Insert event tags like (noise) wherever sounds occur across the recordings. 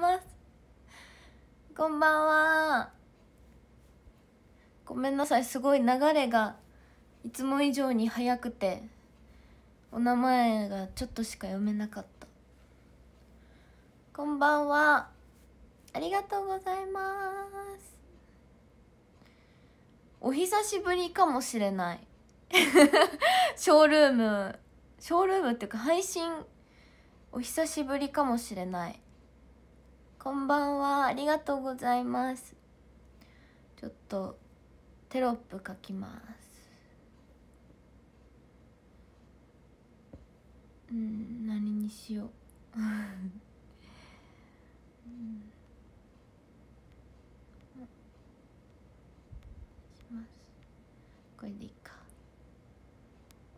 ますこんばんはごめんなさいすごい流れがいつも以上に早くてお名前がちょっとしか読めなかったこんばんはありがとうございますお久しぶりかもしれない (laughs) ショールームショールームっていうか配信お久しぶりかもしれないこんばんはありがとうございますちょっとテロップ書きますうん何にしよう、うんこれでいいか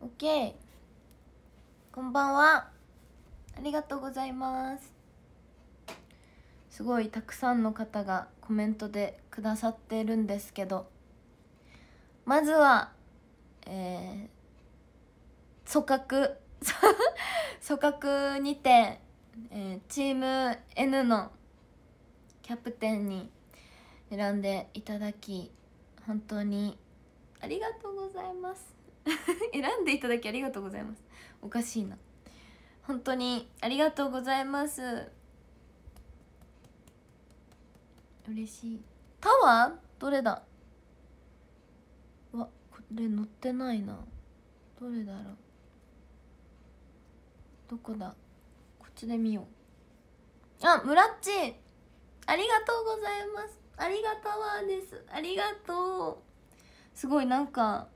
オッケー。こんばんはありがとうございますすごいたくさんの方がコメントでくださっているんですけどまずはえー、組閣 (laughs) 組閣にて、えー、チーム N のキャプテンに選んでいただき本当にありがとうございます (laughs) 選んでいただきありがとうございますおかしいな本当にありがとうございます嬉しいタワーどれだわこれ乗ってないなどれだろうどこだこっちで見ようあムラッチありがとうございますありがタワーですありがとうすごいなんか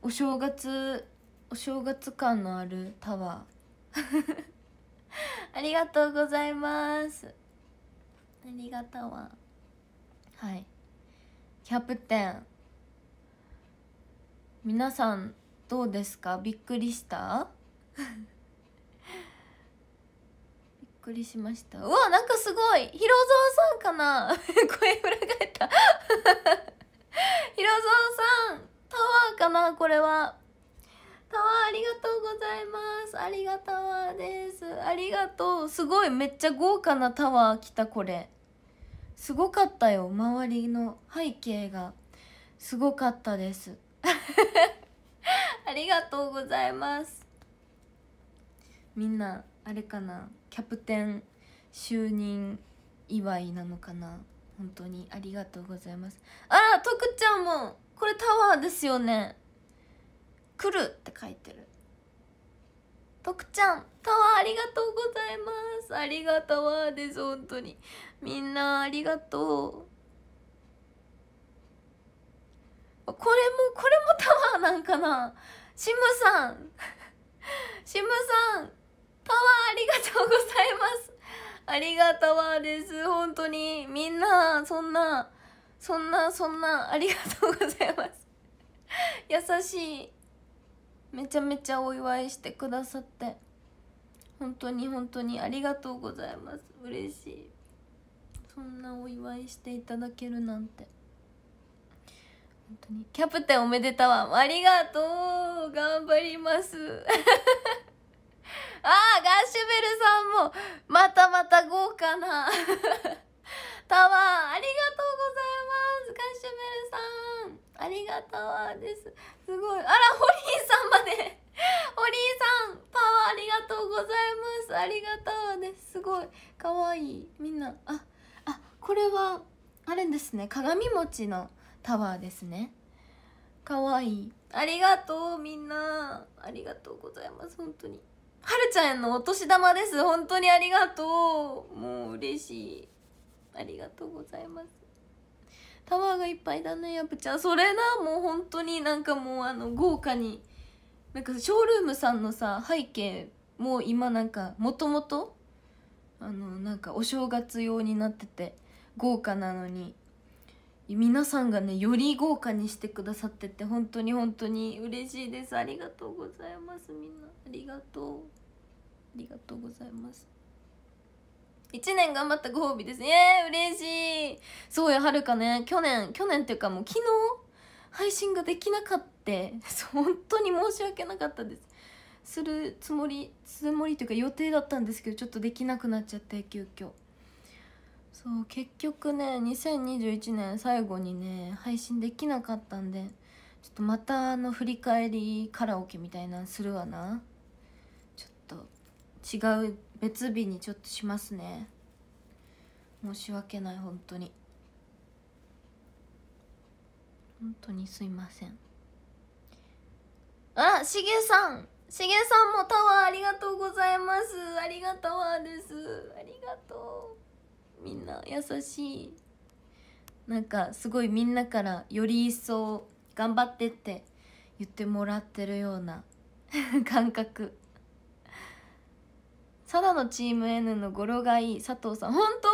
お正月お正月感のあるタワー (laughs) ありがとうございますりがたわはいキャプテン皆さんどうですかびっくりした (laughs) びっくりしましたうわなんかすごいひろぞうさんかな (laughs) 声裏返ったひろぞうさんタワーかなこれはタワーありがとうございますありがとうですありがとうすごいめっちゃ豪華なタワー来たこれすごかったよ周りの背景がすごかったですありがとうございますみんなあれかなキャプテン就任祝いなのかな本当にありがとうございますあら徳ちゃんもこれタワーですよね来るって書いてる徳ちゃんタワーありがとうございますありがたわーです本当にみんなありがとうこれもこれもタワーなんかなシムさんシムさんタワーありがとうございますありがたわーです本当にみんなそんなそんなそんなありがとうございます優しいめちゃめちゃお祝いしてくださって本当に本当にありがとうございます嬉しいそんなお祝いしていただけるなんて本当にキャプテンおめでたわありがとう頑張ります (laughs) ああガッシュベルさんもまたまた豪華なタワーありがとうございますカシュメルさんありがとうですすごいあらホリーさんまで (laughs) ホリーさんパワーありがとうございますありがとうですすごいかわいいみんなああこれはあれですね鏡餅のタワーですねかわいいありがとうみんなありがとうございます本当にはるちゃんへのお年玉です本当にありがとうもう嬉しいありがとうございますタワーがいっぱいだねやぶちゃんそれなもう本当になんかもうあの豪華になんかショールームさんのさ背景も今なんかもともとあのなんかお正月用になってて豪華なのに皆さんがねより豪華にしてくださってて本当に本当に嬉しいですありがとうございますみんなありがとうありがとうございます1年頑張ったご褒美ですえー、嬉しいそうやはるかね去年去年っていうかもう昨日配信ができなかった (laughs) 本当に申し訳なかったですするつもりつもりというか予定だったんですけどちょっとできなくなっちゃって急遽そう結局ね2021年最後にね配信できなかったんでちょっとまたあの振り返りカラオケみたいなんするわなちょっと違う別日にちょっとしますね申し訳ない本当に本当にすいませんあしげさんしげさんもタワーありがとうございますありがタワーですありがとうみんな優しいなんかすごいみんなからより一層頑張ってって言ってもらってるような (laughs) 感覚サダのチーム N の語呂がいい佐藤さん本当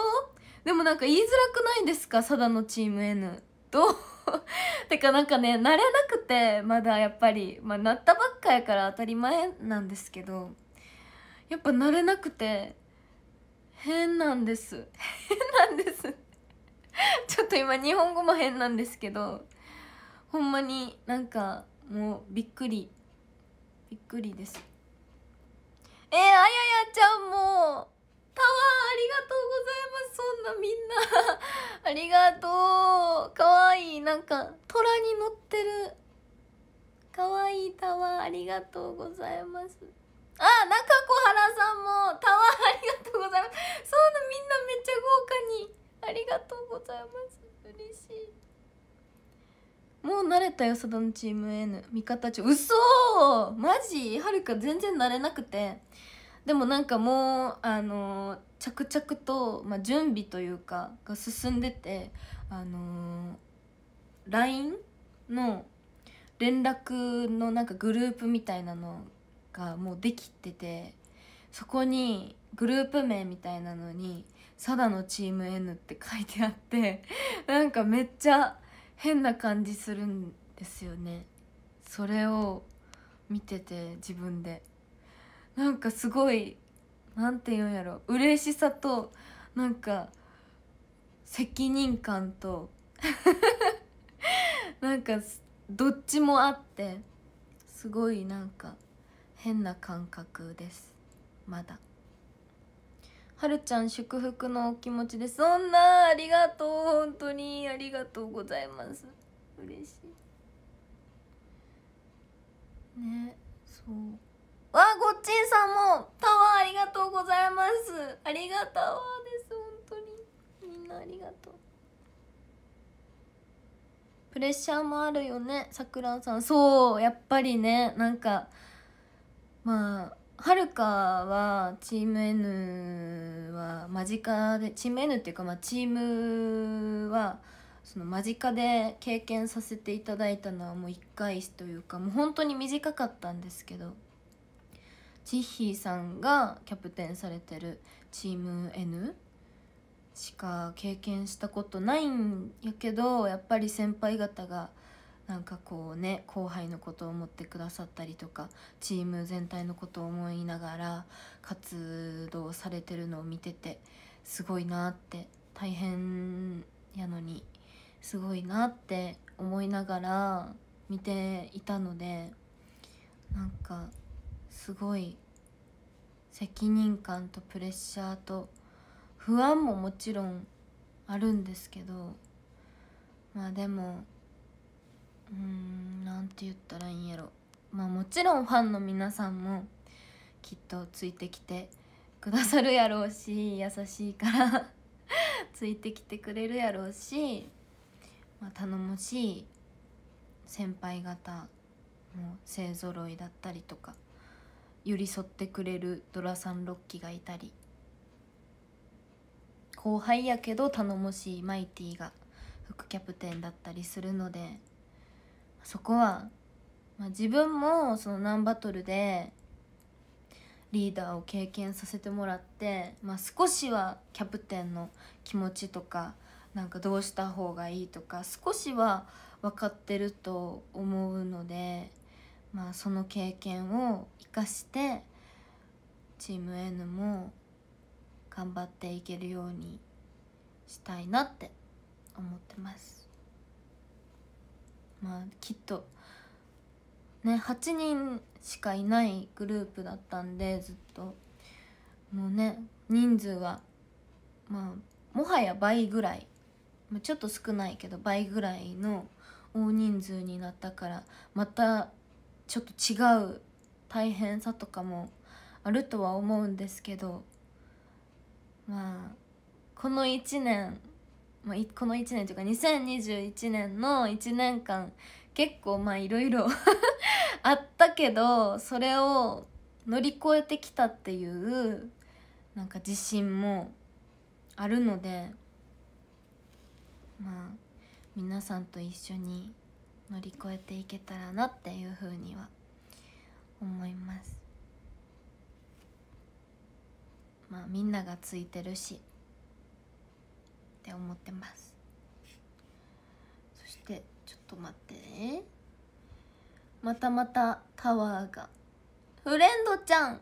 でもなんか言いづらくないですかサダのチーム N と (laughs) てかなんかね慣れなくてまだやっぱりまあなったばっかやから当たり前なんですけどやっぱ慣れなくて変なんです変なんですちょっと今日本語も変なんですけどほんまになんかもうびっくりびっくりですえー、あややちゃんもタワーありがとうございますそんなみんなありがとうかわいいなんか虎に乗ってるかわいいタワーありがとうございますあ中小原さんもタワーありがとうございますそんなみんなめっちゃ豪華にありがとうございます嬉しいもう慣れたよさだのチーム N 味方長うそマジはるか全然慣れなくてでもなんかもうあの着々と、まあ、準備というかが進んでてあの LINE の連絡のなんかグループみたいなのがもうできててそこにグループ名みたいなのに「サダのチーム N」って書いてあって (laughs) なんかめっちゃ変な感じするんですよねそれを見てて自分で。なんかすごいなんて言うんやろう嬉しさとなんか責任感と (laughs) なんかどっちもあってすごいなんか変な感覚ですまだはるちゃん祝福のお気持ちでそんなありがとう本当にありがとうございます嬉しいねそうわあごっちんさんもタワーありがとうございますありがタワーです本当にみんなありがとうプレッシャーもあるよねさくらんさんそうやっぱりねなんかまあはるかはチーム N は間近でチーム N っていうかまあチームはその間近で経験させていただいたのはもう1回というかもう本当に短かったんですけどジッヒーさんがキャプテンされてるチーム N しか経験したことないんやけどやっぱり先輩方がなんかこうね後輩のことを思ってくださったりとかチーム全体のことを思いながら活動されてるのを見ててすごいなって大変やのにすごいなって思いながら見ていたのでなんか。すごい責任感とプレッシャーと不安ももちろんあるんですけどまあでもうんなんて言ったらいいんやろまあもちろんファンの皆さんもきっとついてきてくださるやろうし優しいから (laughs) ついてきてくれるやろうし、まあ、頼もしい先輩方も勢ぞろいだったりとか寄り添ってくれるドラさんロッキがいたり後輩やけど頼もしいマイティが副キャプテンだったりするのでそこは、まあ、自分もそのナンバトルでリーダーを経験させてもらって、まあ、少しはキャプテンの気持ちとかなんかどうした方がいいとか少しは分かってると思うので。まあ、その経験を生かしてチーム N も頑張っていけるようにしたいなって思ってますまあきっとね8人しかいないグループだったんでずっともうね人数はまあもはや倍ぐらいちょっと少ないけど倍ぐらいの大人数になったからまたちょっと違う大変さとかもあるとは思うんですけどまあこの1年、まあ、この1年というか2021年の1年間結構まあいろいろ (laughs) あったけどそれを乗り越えてきたっていうなんか自信もあるのでまあ皆さんと一緒に乗り越えていけたらなっていうふうには思いますまあみんながついてるしって思ってますそしてちょっと待ってねまたまたタワーがフレンドちゃん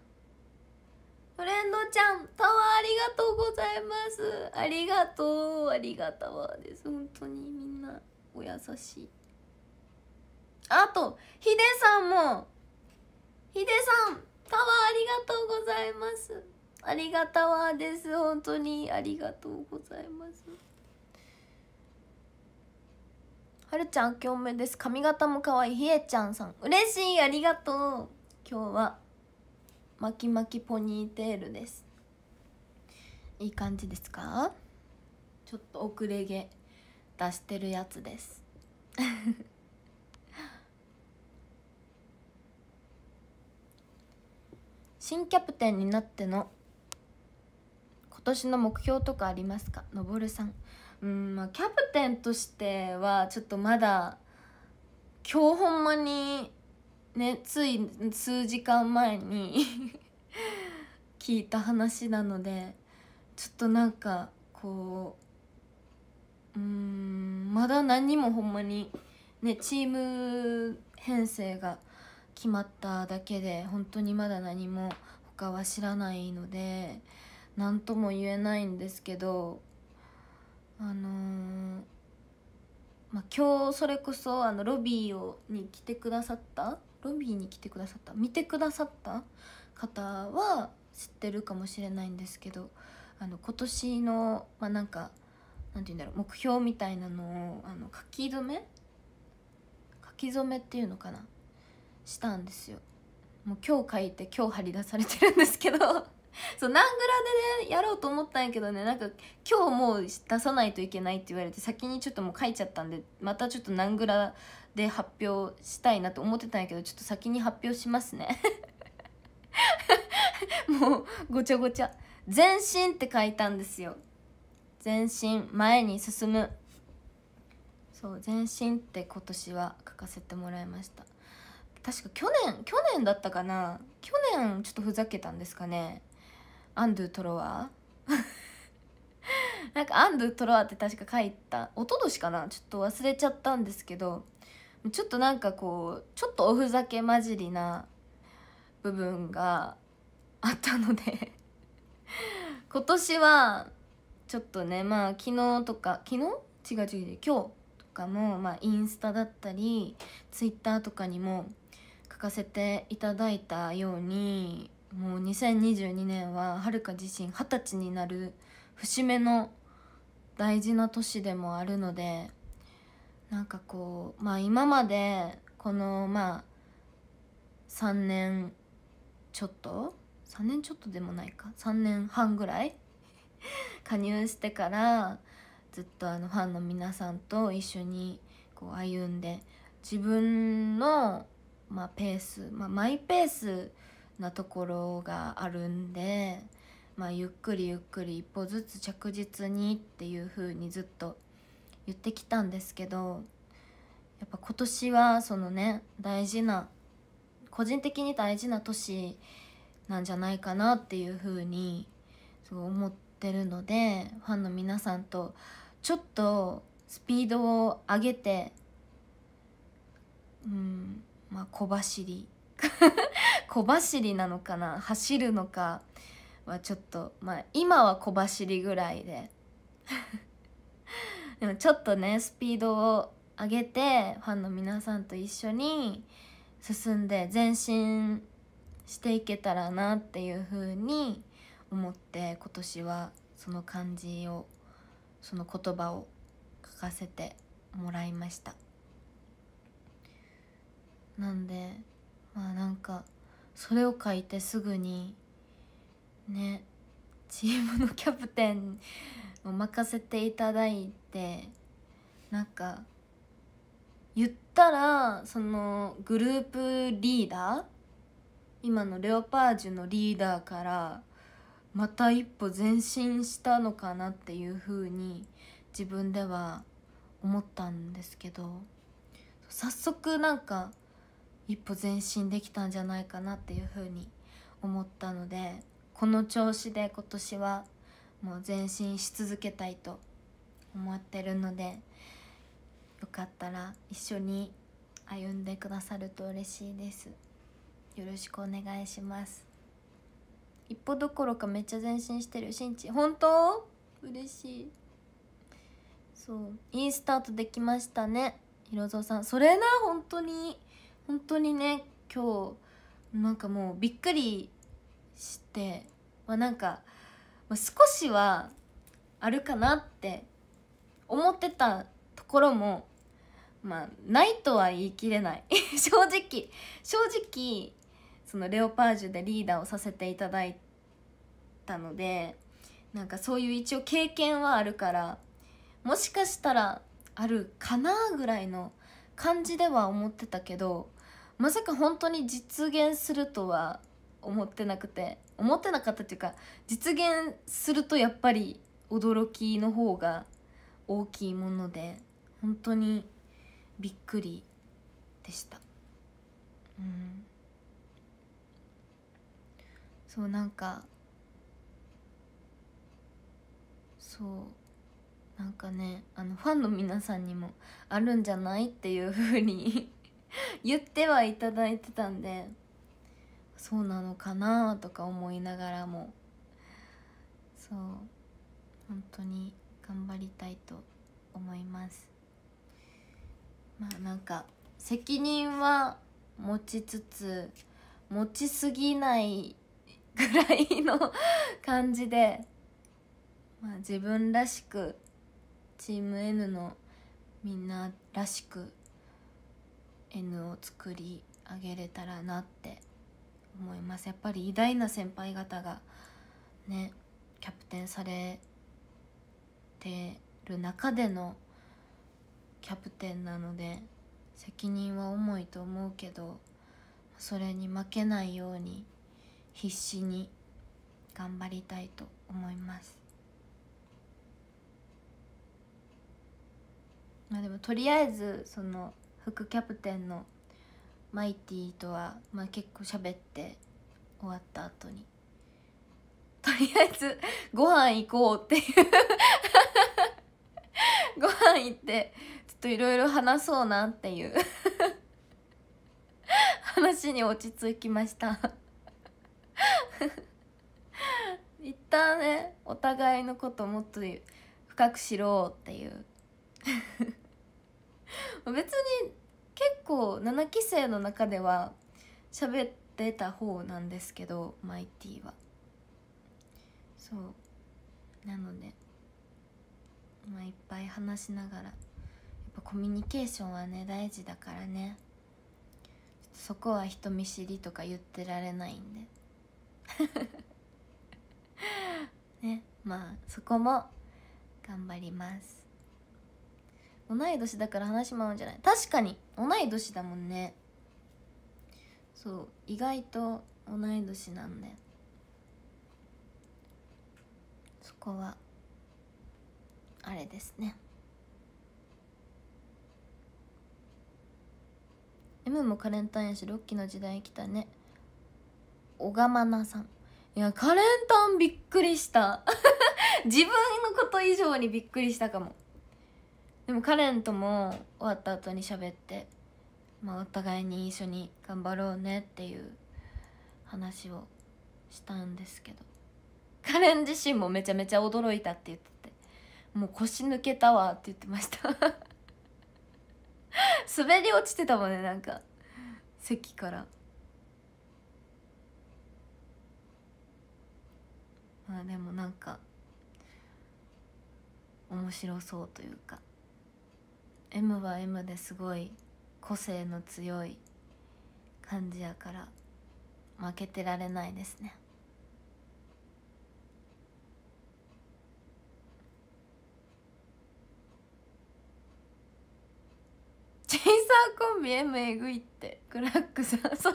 フレンドちゃんタワーありがとうございますありがとうありがたわです本当にみんなお優しいあとヒデさんもヒデさんタワーありがとうございますありがたわです本当にありがとうございますはるちゃん今日おめです髪型も可愛いひえちゃんさん嬉しいありがとう今日は巻き巻きポニーテールですいい感じですかちょっと遅れ毛出してるやつです新キャプテンになっての今年の目標とかありますかのぼるさんうんまあキャプテンとしてはちょっとまだ今日ほんまにねつい数時間前に (laughs) 聞いた話なのでちょっとなんかこううんまだ何もほんまにねチーム編成が決まっただけで本当にまだ何も他は知らないので何とも言えないんですけどあのー、まあ、今日それこそあのロビーをに来てくださったロビーに来てくださった見てくださった方は知ってるかもしれないんですけどあの今年の、まあ、なんかなんて言うんだろう目標みたいなのをあの書き初め書き初めっていうのかなしたんですよもう今日書いて今日張り出されてるんですけど (laughs) そう何グラでねやろうと思ったんやけどねなんか今日もう出さないといけないって言われて先にちょっともう書いちゃったんでまたちょっと何グラで発表したいなと思ってたんやけどちょっと先に発表しますね (laughs) もうごちゃごちゃ「全身」って書いたんですよ全身前に進むそう全身」って今年は書かせてもらいました確か去年去年だったかな去年ちょっとふざけたんですかねアンドゥトロワなんか「アンドゥトロワ」って確か書いた一昨年かなちょっと忘れちゃったんですけどちょっとなんかこうちょっとおふざけ混じりな部分があったので (laughs) 今年はちょっとねまあ昨日とか昨日違う違う違う今日とかも、まあ、インスタだったりツイッターとかにもかせていただいたようにもう2022年ははるか自身二十歳になる節目の大事な年でもあるのでなんかこうまあ今までこのまあ3年ちょっと3年ちょっとでもないか3年半ぐらい (laughs) 加入してからずっとあのファンの皆さんと一緒にこう歩んで自分のまあ、ペース、まあ、マイペースなところがあるんで、まあ、ゆっくりゆっくり一歩ずつ着実にっていう風にずっと言ってきたんですけどやっぱ今年はそのね大事な個人的に大事な年なんじゃないかなっていう風にすごい思ってるのでファンの皆さんとちょっとスピードを上げてうんまあ小走り (laughs) 小走りなのかな走るのかはちょっとまあ今は小走りぐらいで (laughs) でもちょっとねスピードを上げてファンの皆さんと一緒に進んで前進していけたらなっていうふうに思って今年はその漢字をその言葉を書かせてもらいました。なんでまあなんかそれを書いてすぐにねチームのキャプテンを任せていただいてなんか言ったらそのグループリーダー今のレオパージュのリーダーからまた一歩前進したのかなっていうふうに自分では思ったんですけど早速なんか一歩前進できたんじゃないかなっていうふうに思ったのでこの調子で今年はもう前進し続けたいと思ってるのでよかったら一緒に歩んでくださると嬉しいですよろしくお願いします一歩どころかめっちゃ前進してるしんち本当嬉しいそういいスタートできましたねひろぞうさんそれな本当に本当にね今日なんかもうびっくりして、まあ、なんか、まあ、少しはあるかなって思ってたところもまあないとは言い切れない (laughs) 正直正直そのレオパージュでリーダーをさせていただいたのでなんかそういう一応経験はあるからもしかしたらあるかなぐらいの感じでは思ってたけどまさか本当に実現するとは思ってなくて思ってなかったっていうか実現するとやっぱり驚きの方が大きいもので本当にびっくりでしたうんそうなんかそうなんかねあのファンの皆さんにもあるんじゃないっていうふうに (laughs) 言ってはいただいてたんでそうなのかなとか思いながらもそう本当に頑張りたいと思いますまあなんか責任は持ちつつ持ちすぎないぐらいの感じで、まあ、自分らしくチーム N のみんならしく N を作り上げれたらなって思いますやっぱり偉大な先輩方がねキャプテンされてる中でのキャプテンなので責任は重いと思うけどそれに負けないように必死に頑張りたいと思いますまあでもとりあえずその副キャプテンのマイティとは、まあ、結構喋って終わった後に (laughs) とりあえずご飯行こうっていう (laughs) ご飯行ってちょっといろいろ話そうなっていう (laughs) 話に落ち着きました一旦ねお互いのこともっと深く知ろうっていう別に結構7期生の中では喋ってた方なんですけどマイティはそうなのでまあいっぱい話しながらやっぱコミュニケーションはね大事だからねそこは人見知りとか言ってられないんで (laughs) ねまあそこも頑張ります同い年だから話しまうんじゃない確かに同い年だもんねそう意外と同い年なんだよそこはあれですね M もカレンタンやしロッキーの時代来たね小釜なさんいやカレンタンびっくりした (laughs) 自分のこと以上にびっくりしたかもでもカレンとも終わった後に喋って、まあ、お互いに一緒に頑張ろうねっていう話をしたんですけどカレン自身もめちゃめちゃ驚いたって言っててもう腰抜けたわって言ってました (laughs) 滑り落ちてたもんねなんか席からまあでもなんか面白そうというか M は M ですごい個性の強い感じやから負けてられないですねチェサーコンビ M えぐいってクラックさん (laughs) それな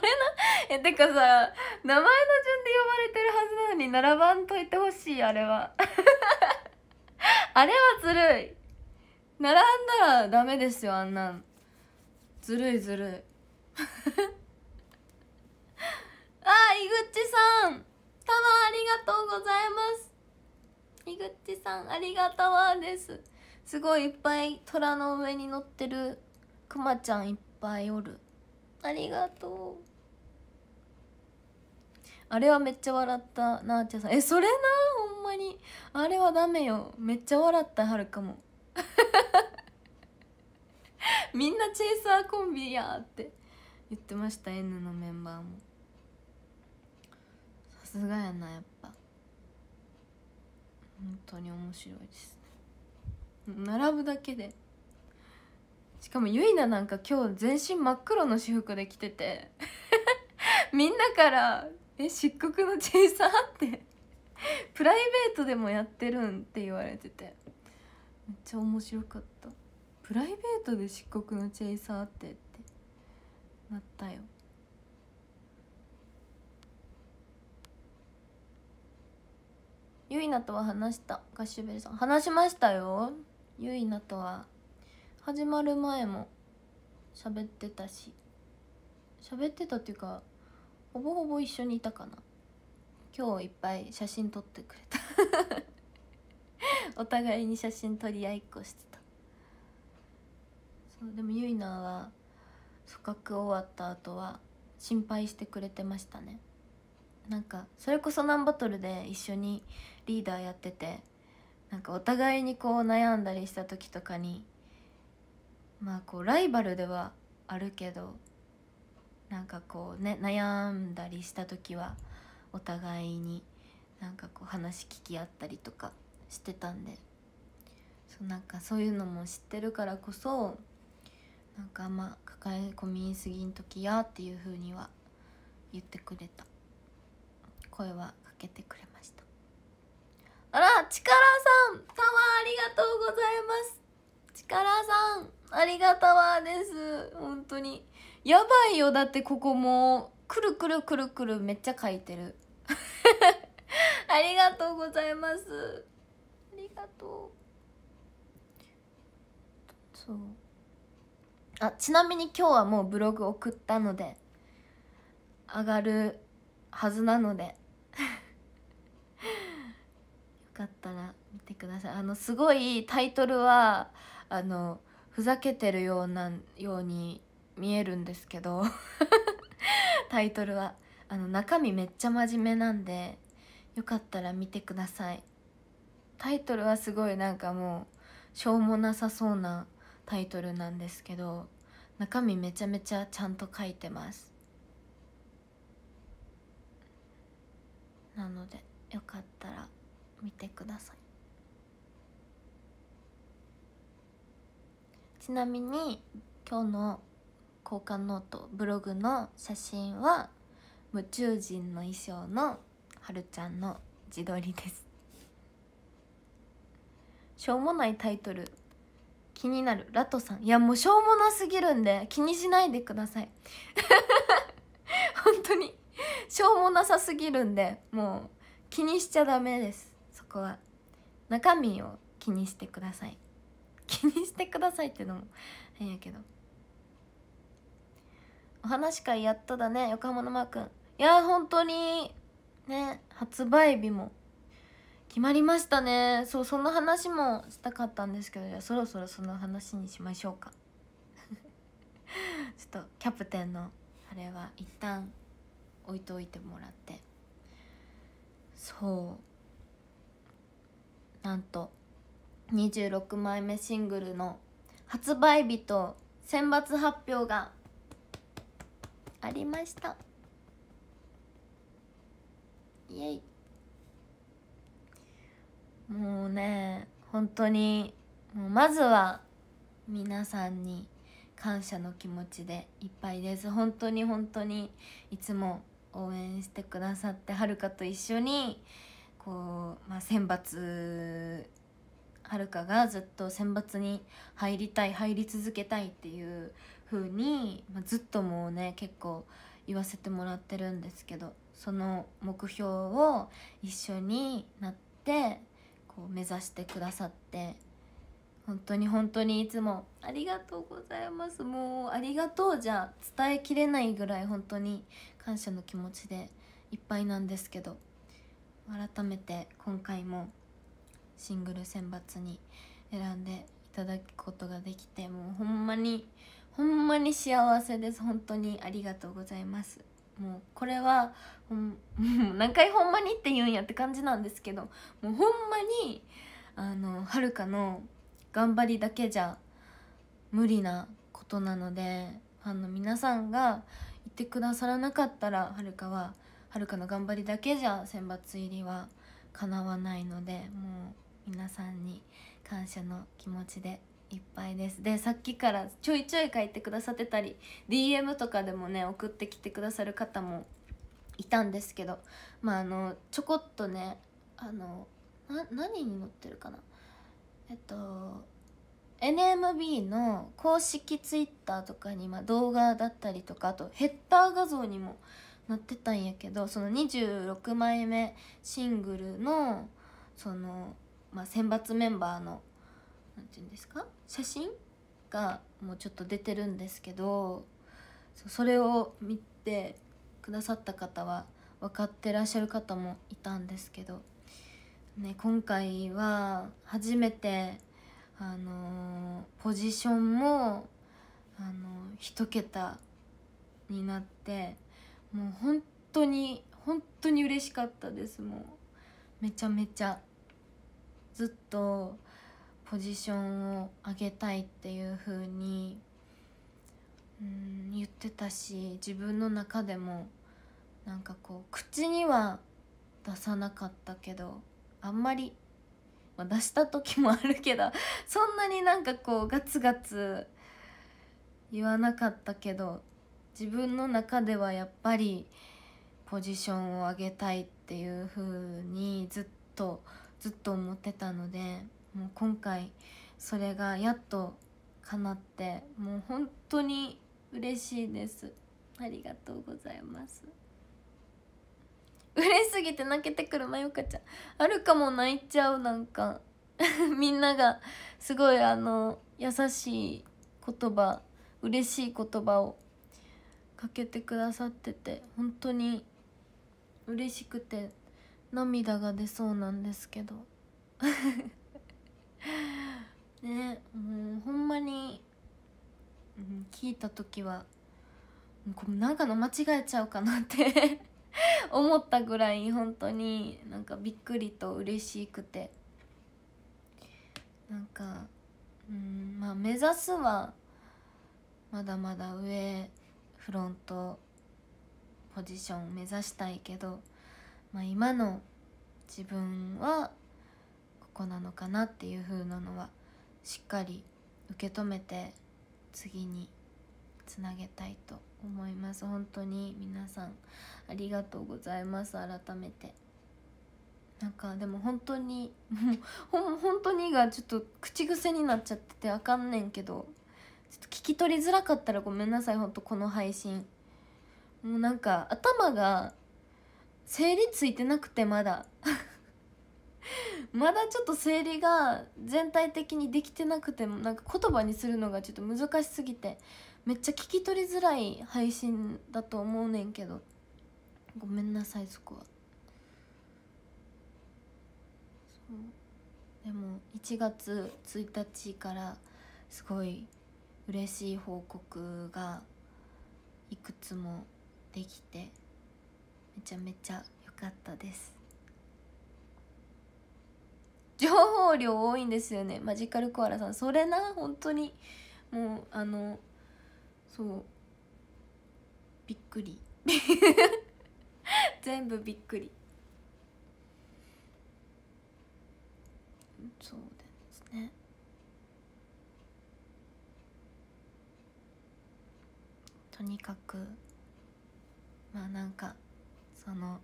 えてかさ名前の順で呼ばれてるはずなのに並ばんといてほしいあれは (laughs) あれはずるい並んだらダメですよあんなんずるいずるい (laughs) あ井口さんたワありがとうございます井口さんありがたワですすごいいっぱい虎の上に乗ってるくまちゃんいっぱいおるありがとうあれはめっちゃ笑ったなあちゃんさんえそれなほんまにあれはダメよめっちゃ笑ったはるかも (laughs) みんなチェイサーコンビやって言ってました N のメンバーもさすがやなやっぱ本当に面白いですね並ぶだけでしかもユイななんか今日全身真っ黒の私服で着てて (laughs) みんなから「え漆黒のチェイサー?」ってプライベートでもやってるんって言われててめっちゃ面白かったプライベートで漆黒のチェイサーってってなったよゆいなとは話したガッシュベルさん話しましたよゆいなとは始まる前も喋ってたし喋ってたっていうかほぼほぼ一緒にいたかな今日いっぱい写真撮ってくれた (laughs) お互いに写真撮り合いっこしてたそうでもゆいなは組閣終わった後は心配してくれてましたねなんかそれこそ「ナンバトル」で一緒にリーダーやっててなんかお互いにこう悩んだりした時とかにまあこうライバルではあるけどなんかこうね悩んだりした時はお互いになんかこう話聞き合ったりとか。してたんでそうなんかそういうのも知ってるからこそなんかあ抱え込みすぎん時やっていうふうには言ってくれた声はかけてくれましたあらチカラさんタワーありがとうございますチカラさんありがたわです本当にやばいよだってここもうくるくるくるくるめっちゃ書いてる (laughs) ありがとうございますがとうそうあちなみに今日はもうブログ送ったので上がるはずなので (laughs) よかったら見てくださいあのすごいタイトルはあのふざけてるようなように見えるんですけど (laughs) タイトルはあの中身めっちゃ真面目なんでよかったら見てくださいタイトルはすごいなんかもうしょうもなさそうなタイトルなんですけど中身めちゃめちゃちゃんと書いてますなのでよかったら見てくださいちなみに今日の交換ノートブログの写真は宇宙人の衣装のはるちゃんの自撮りですしょうもないタイトル気になるラトさんいやもうしょうもなすぎるんで気にしないでください (laughs) 本当にしょうもなさすぎるんでもう気にしちゃダメですそこは中身を気にしてください気にしてくださいってのも変やけどお話会やっただね横浜のマー君いや本当にね発売日も決まりましたねそうその話もしたかったんですけどじゃあそろそろその話にしましょうか (laughs) ちょっとキャプテンのあれは一旦置いといてもらってそうなんと26枚目シングルの発売日と選抜発表がありましたイエイもうね本当にもうまずは皆さんに感謝の気持ちでいっぱいです本当に本当にいつも応援してくださってはるかと一緒にこう、まあ、選抜はるかがずっと選抜に入りたい入り続けたいっていう風に、まあ、ずっともうね結構言わせてもらってるんですけどその目標を一緒になってこう目指してくださって本当に本当にいつもありがとうございますもうありがとうじゃ伝えきれないぐらい本当に感謝の気持ちでいっぱいなんですけど改めて今回もシングル選抜に選んでいただくことができてもうほんまにほんまに幸せです本当にありがとうございますもうこれは、うん、(laughs) 何回ほんまにって言うんやって感じなんですけどもうほんまにあのはるかの頑張りだけじゃ無理なことなのでファンの皆さんが言ってくださらなかったらはるかははるかの頑張りだけじゃ選抜入りは叶わないのでもう皆さんに感謝の気持ちでいっぱいですでさっきからちょいちょい書いてくださってたり DM とかでもね送ってきてくださる方もいたんですけどまああのちょこっとねあの何に載ってるかなえっと NMB の公式 Twitter とかに今動画だったりとかあとヘッダー画像にも載ってたんやけどその26枚目シングルのその、まあ、選抜メンバーのて言うんですか写真がもうちょっと出てるんですけどそれを見てくださった方は分かってらっしゃる方もいたんですけど、ね、今回は初めて、あのポジションも、あの1桁になってもう本当に本当に嬉しかったですもうめちゃめちゃずっとポジションを上げたいっていう風にうん言ってたし自分の中でもなんかこう口には出さなかったけどあんまり、まあ、出した時もあるけど (laughs) そんなになんかこうガツガツ言わなかったけど自分の中ではやっぱりポジションを上げたいっていう風にずっとずっと思ってたので。もう今回それがやっと叶ってもう本当に嬉しいですありがとうございます嬉しすぎて泣けてくるまよかちゃんあるかも泣いちゃうなんか (laughs) みんながすごいあの優しい言葉嬉しい言葉をかけてくださってて本当に嬉しくて涙が出そうなんですけど (laughs) (laughs) ねもうほんまに、うん、聞いた時はなんかの間違えちゃうかなって (laughs) 思ったぐらい本当になんかびっくりと嬉しくてなんかうんまあ目指すはまだまだ上フロントポジション目指したいけど、まあ、今の自分は子なのかなっていう風なのはしっかり受け止めて次につなげたいと思います本当に皆さんありがとうございます改めてなんかでも本当にもう本当にがちょっと口癖になっちゃっててあかんねんけどちょっと聞き取りづらかったらごめんなさいほんとこの配信もうなんか頭が整理ついてなくてまだまだちょっと整理が全体的にできてなくてもなんか言葉にするのがちょっと難しすぎてめっちゃ聞き取りづらい配信だと思うねんけどごめんなさいそこはでも1月1日からすごい嬉しい報告がいくつもできてめちゃめちゃ良かったです情報量多いんですよねマジカルコアラさんそれな本当にもうあのそうびっくり (laughs) 全部びっくりそうですねとにかくまあなんかその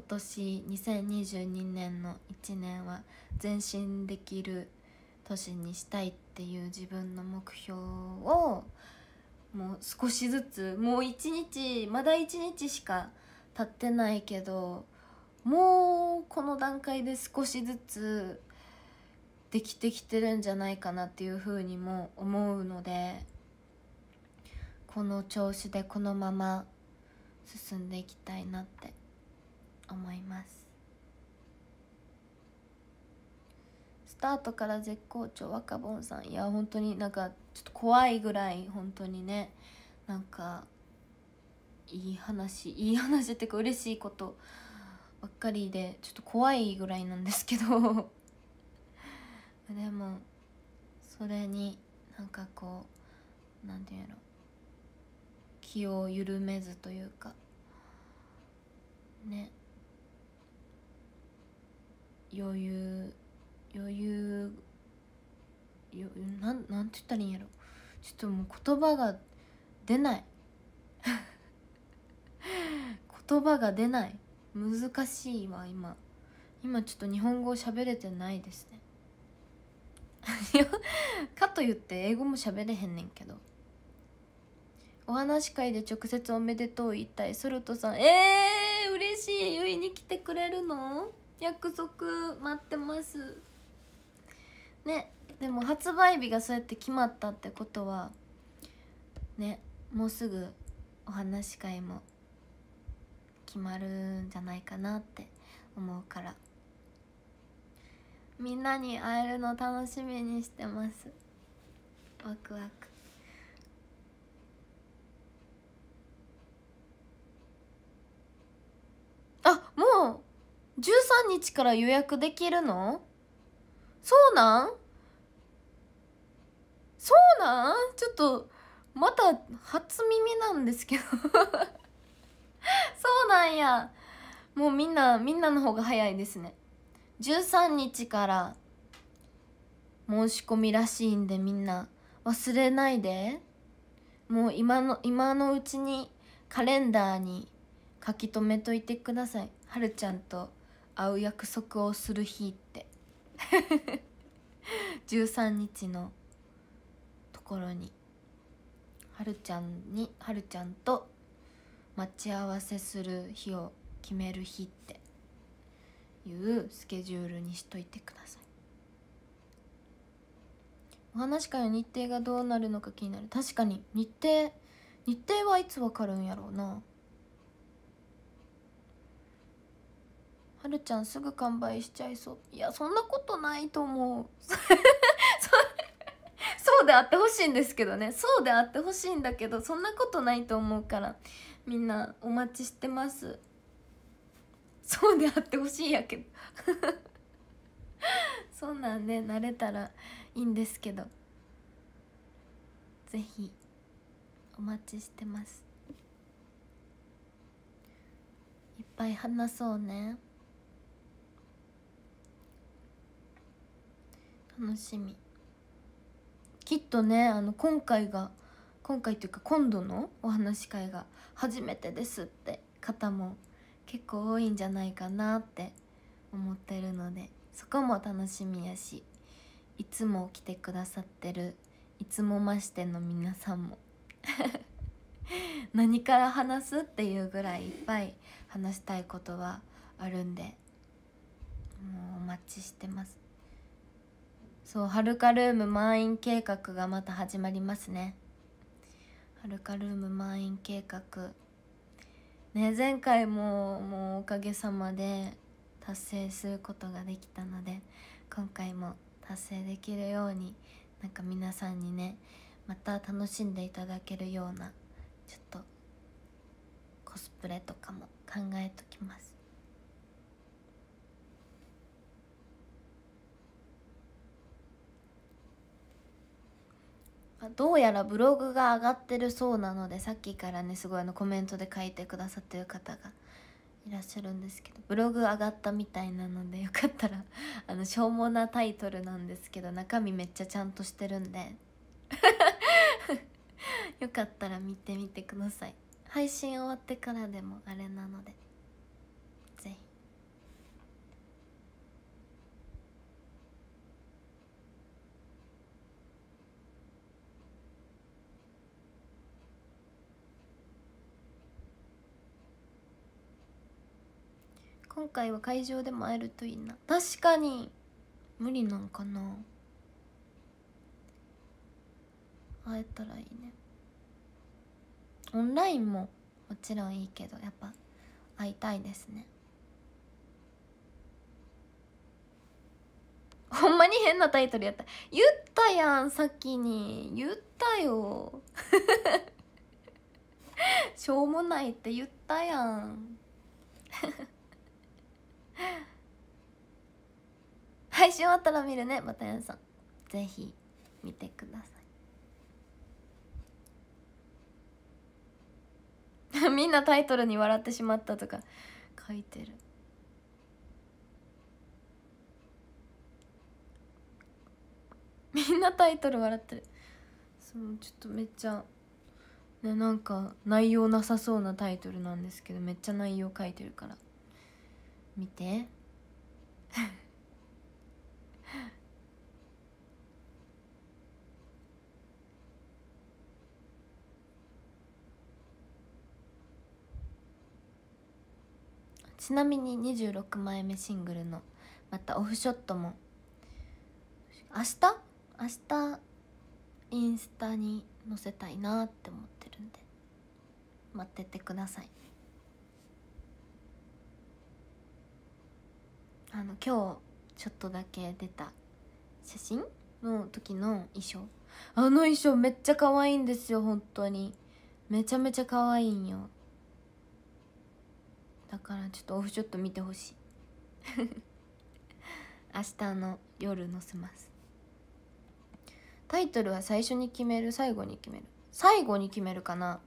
今年2022年の1年は前進できる年にしたいっていう自分の目標をもう少しずつもう一日まだ一日しか経ってないけどもうこの段階で少しずつできてきてるんじゃないかなっていうふうにも思うのでこの調子でこのまま進んでいきたいなって思いますスタートから絶好調若ぼんさんいや本当になんかちょっと怖いぐらい本当にねなんかいい話いい話っていうか嬉しいことばっかりでちょっと怖いぐらいなんですけど (laughs) でもそれになんかこう何て言うの。やろ気を緩めずというかね余裕余裕裕なんなんて言ったらいいんやろちょっともう言葉が出ない (laughs) 言葉が出ない難しいわ今今ちょっと日本語喋れてないですね (laughs) かといって英語も喋れへんねんけどお話会で直接おめでとう言いたいソルトさんえー、嬉しいゆいに来てくれるの約束待ってますねでも発売日がそうやって決まったってことはねもうすぐお話し会も決まるんじゃないかなって思うからみんなに会えるの楽しみにしてますワクワクあもう13日から予約できるのそうなんそうなんちょっとまた初耳なんですけどそうなんやもうみんなみんなの方が早いですね13日から申し込みらしいんでみんな忘れないでもう今の今のうちにカレンダーに書き留めといてくださいはるちゃんと会う約束をする日って13 (laughs) 日のところにはるちゃんにはるちゃんと待ち合わせする日を決める日っていうスケジュールにしといてくださいお話会の日程がどうなるのか気になる確かに日程日程はいつわかるんやろうなはるちゃんすぐ完売しちゃいそういやそんなことないと思う (laughs) そうであってほしいんですけどねそうであってほしいんだけどそんなことないと思うからみんなお待ちしてますそうであってほしいやけど (laughs) そうなんで、ね、慣れたらいいんですけどぜひお待ちしてますいっぱい話そうね楽しみきっとねあの今回が今回というか今度のお話し会が初めてですって方も結構多いんじゃないかなって思ってるのでそこも楽しみやしいつも来てくださってるいつもましての皆さんも (laughs) 何から話すっていうぐらいいっぱい話したいことはあるんでもうお待ちしてますそうはるかルーム満員計画がまた始まりますねはるかルーム満員計画ね前回ももうおかげさまで達成することができたので今回も達成できるようになんか皆さんにねまた楽しんでいただけるようなちょっとコスプレとかも考えときますどうやらブログが上がってるそうなのでさっきからねすごいあのコメントで書いてくださってる方がいらっしゃるんですけどブログ上がったみたいなのでよかったら (laughs) あのしょうもなタイトルなんですけど中身めっちゃちゃんとしてるんで (laughs) よかったら見てみてください配信終わってからでもあれなので。今回は会場でも会えるといいな確かに無理なんかな会えたらいいねオンラインももちろんいいけどやっぱ会いたいですねほんまに変なタイトルやった言ったやん先に言ったよ (laughs) しょうもないって言ったやん配信終わったら見るねまたやんさんぜひ見てください (laughs) みんなタイトルに笑ってしまったとか書いてる (laughs) みんなタイトル笑ってるそうちょっとめっちゃねなんか内容なさそうなタイトルなんですけどめっちゃ内容書いてるから。見てちなみに26枚目シングルのまたオフショットも明日明日インスタに載せたいなって思ってるんで待っててくださいあの今日ちょっとだけ出た写真の時の衣装あの衣装めっちゃ可愛いんですよ本当にめちゃめちゃ可愛いんよだからちょっとオフショット見てほしい (laughs) 明日の夜載せますタイトルは最初に決める最後に決める最後に決めるかな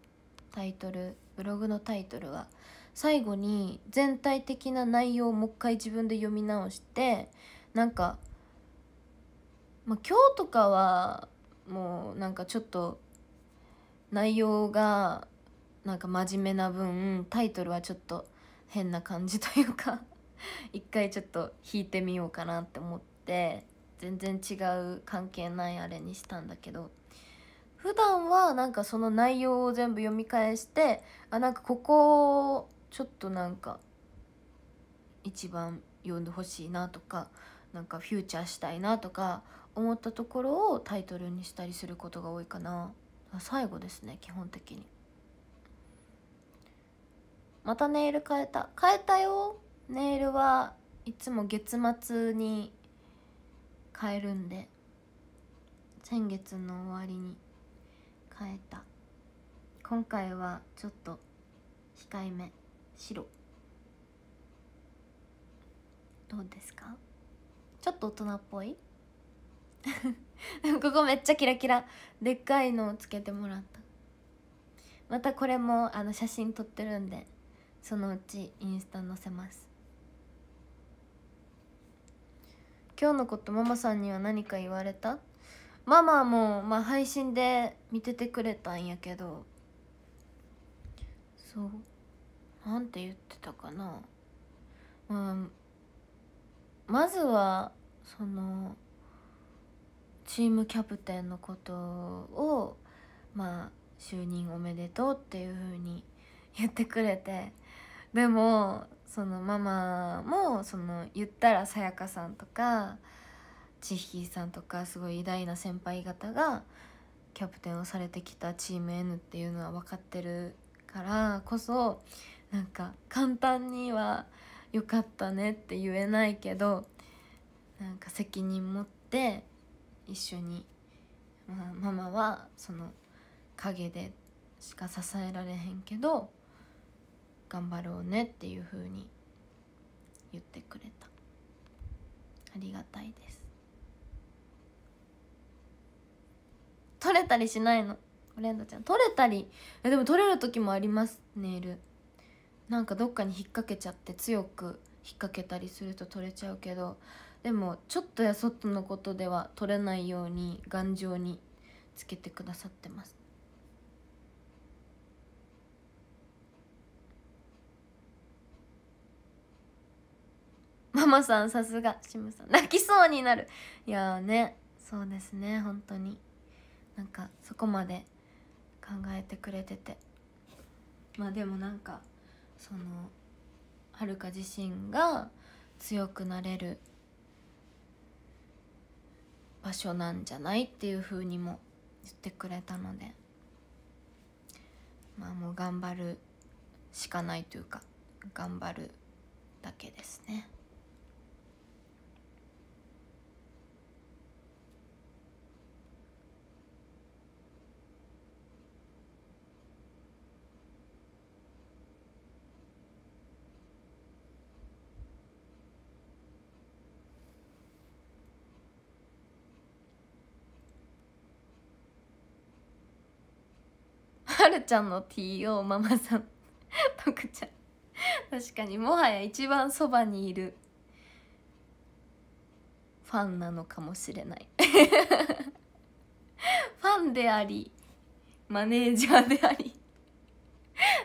タイトルブログのタイトルは最後に全体的な内容をもう一回自分で読み直してなんか、まあ、今日とかはもうなんかちょっと内容がなんか真面目な分タイトルはちょっと変な感じというか (laughs) 一回ちょっと弾いてみようかなって思って全然違う関係ないあれにしたんだけど。普段はなんかその内容を全部読み返してあなんかここちょっとなんか一番読んでほしいなとかなんかフューチャーしたいなとか思ったところをタイトルにしたりすることが多いかな最後ですね基本的にまたネイル変えた変えたよネイルはいつも月末に変えるんで先月の終わりに変えた今回はちょっと控えめ白どうですかちょっと大人っぽいでも (laughs) ここめっちゃキラキラでっかいのをつけてもらったまたこれもあの写真撮ってるんでそのうちインスタ載せます今日のことママさんには何か言われたママも、まあ、配信で見ててくれたんやけどそうなんて言ってたかな、まんまずはそのチームキャプテンのことをまあ就任おめでとうっていう風に言ってくれてでもそのママもその言ったらさやかさんとかちひさんとかすごい偉大な先輩方がキャプテンをされてきたチーム N っていうのは分かってるからこそなんか簡単には「よかったね」って言えないけどなんか責任持って一緒に、まあ、ママはその陰でしか支えられへんけど頑張ろうねっていうふうに言ってくれたありがたいです取れたりしないのレンダちゃん取れたりでも取れる時もありますネイルなんかどっかに引っ掛けちゃって強く引っ掛けたりすると取れちゃうけどでもちょっとやそっとのことでは取れないように頑丈につけてくださってますママさんさすがシムさん泣きそうになるいやねそうですね本当になんかそこまで考えてくれててまあでもなんかそのはるか自身が強くなれる場所なんじゃないっていうふうにも言ってくれたのでまあもう頑張るしかないというか頑張るだけですね。るちゃんの TO ママさんとくちゃん確かにもはや一番そばにいるファンなのかもしれない (laughs) ファンでありマネージャーであり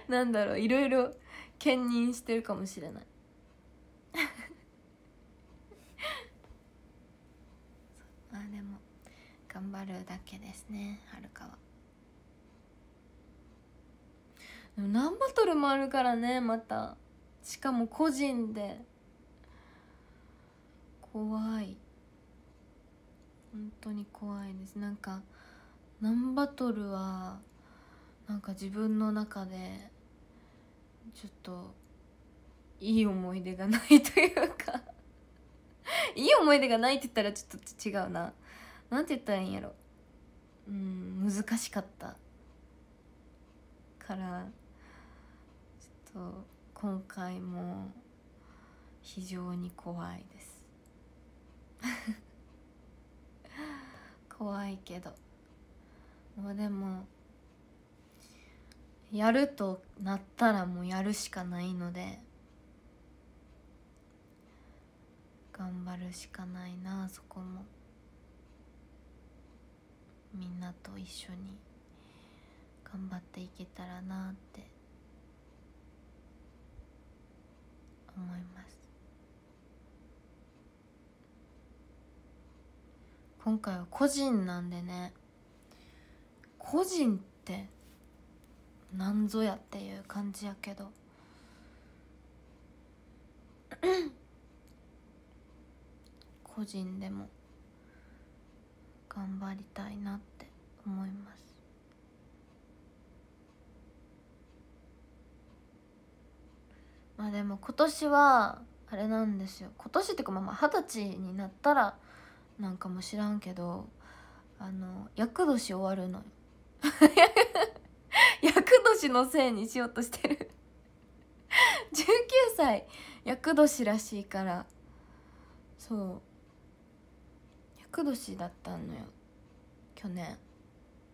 なんだろういろいろ兼任してるかもしれないま (laughs) あでも頑張るだけですねはるかは。でも何バトルもあるからねまたしかも個人で怖い本当に怖いですなんか何バトルはなんか自分の中でちょっといい思い出がないというか (laughs) いい思い出がないって言ったらちょっと違うな何て言ったらいいんやろうん難しかったからと今回も非常に怖いです (laughs) 怖いけどもうでもやるとなったらもうやるしかないので頑張るしかないなそこもみんなと一緒に頑張っていけたらなって思います今回は個人なんでね個人ってなんぞやっていう感じやけど (clears throat) 個人でも頑張りたいなって思いますまあでも今年はあれなんですよ今年っていうかまあ二十歳になったらなんかも知らんけどあの厄年終わるのよ (laughs) 厄年のせいにしようとしてる19歳厄年らしいからそう厄年だったのよ去年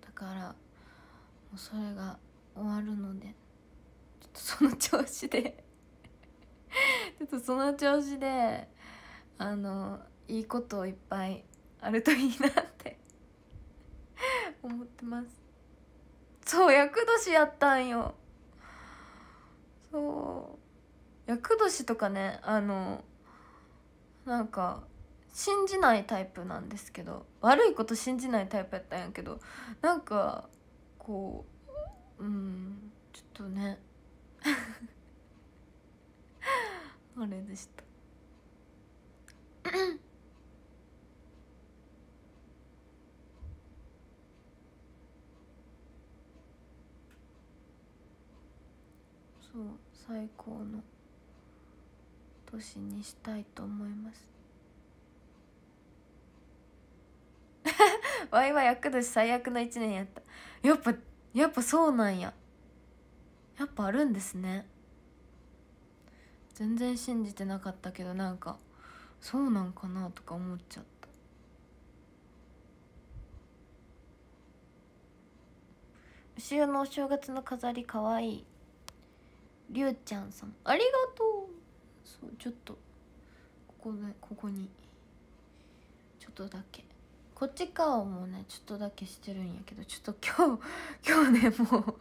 だからもうそれが終わるのでちょっとその調子で (laughs) ちょっとその調子であのいいことをいっぱいあるといいなって (laughs) 思ってますそう厄年やったんよそう厄年とかねあのなんか信じないタイプなんですけど悪いこと信じないタイプやったんやけどなんかこううんちょっとね (laughs) あれでしたそう最高の年にしたいと思いますわいわ役年最悪の1年やったやっぱやっぱそうなんややっぱあるんですね全然信じてなかったけどなんかそうなんかなとか思っちゃった牛尾のお正月の飾りかわいいりゅうちゃんさんありがとうそうちょっとここでここにちょっとだけこっち側もねちょっとだけしてるんやけどちょっと今日 (laughs) 今日ねもう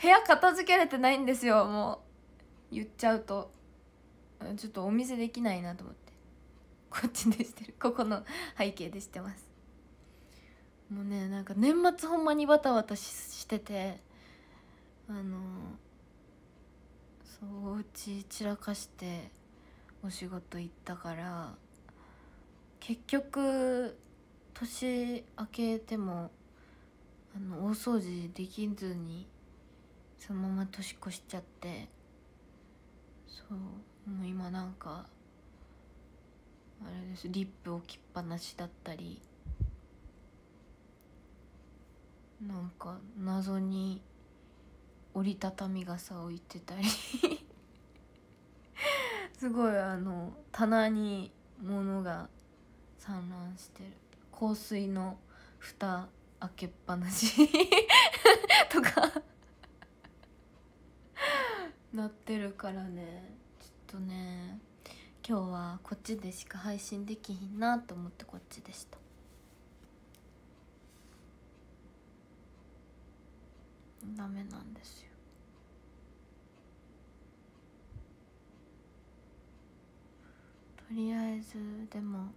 部屋片付けれてないんですよもう言っちゃうとちょっとお見せできないなと思ってこっちでしてるここの背景でしてますもうねなんか年末ほんまにバタバタしててあのそうおち散らかしてお仕事行ったから結局年明けてもあの大掃除できずにそのまま年越しちゃってそうもう今なんかあれですリップ置きっぱなしだったりなんか謎に折りたたみ傘置いてたり (laughs) すごいあの棚に物が散乱してる香水の蓋開けっぱなし (laughs) とか (laughs) なってるからねとね今日はこっちでしか配信できひんなと思ってこっちでしたダメなんですよとりあえずでも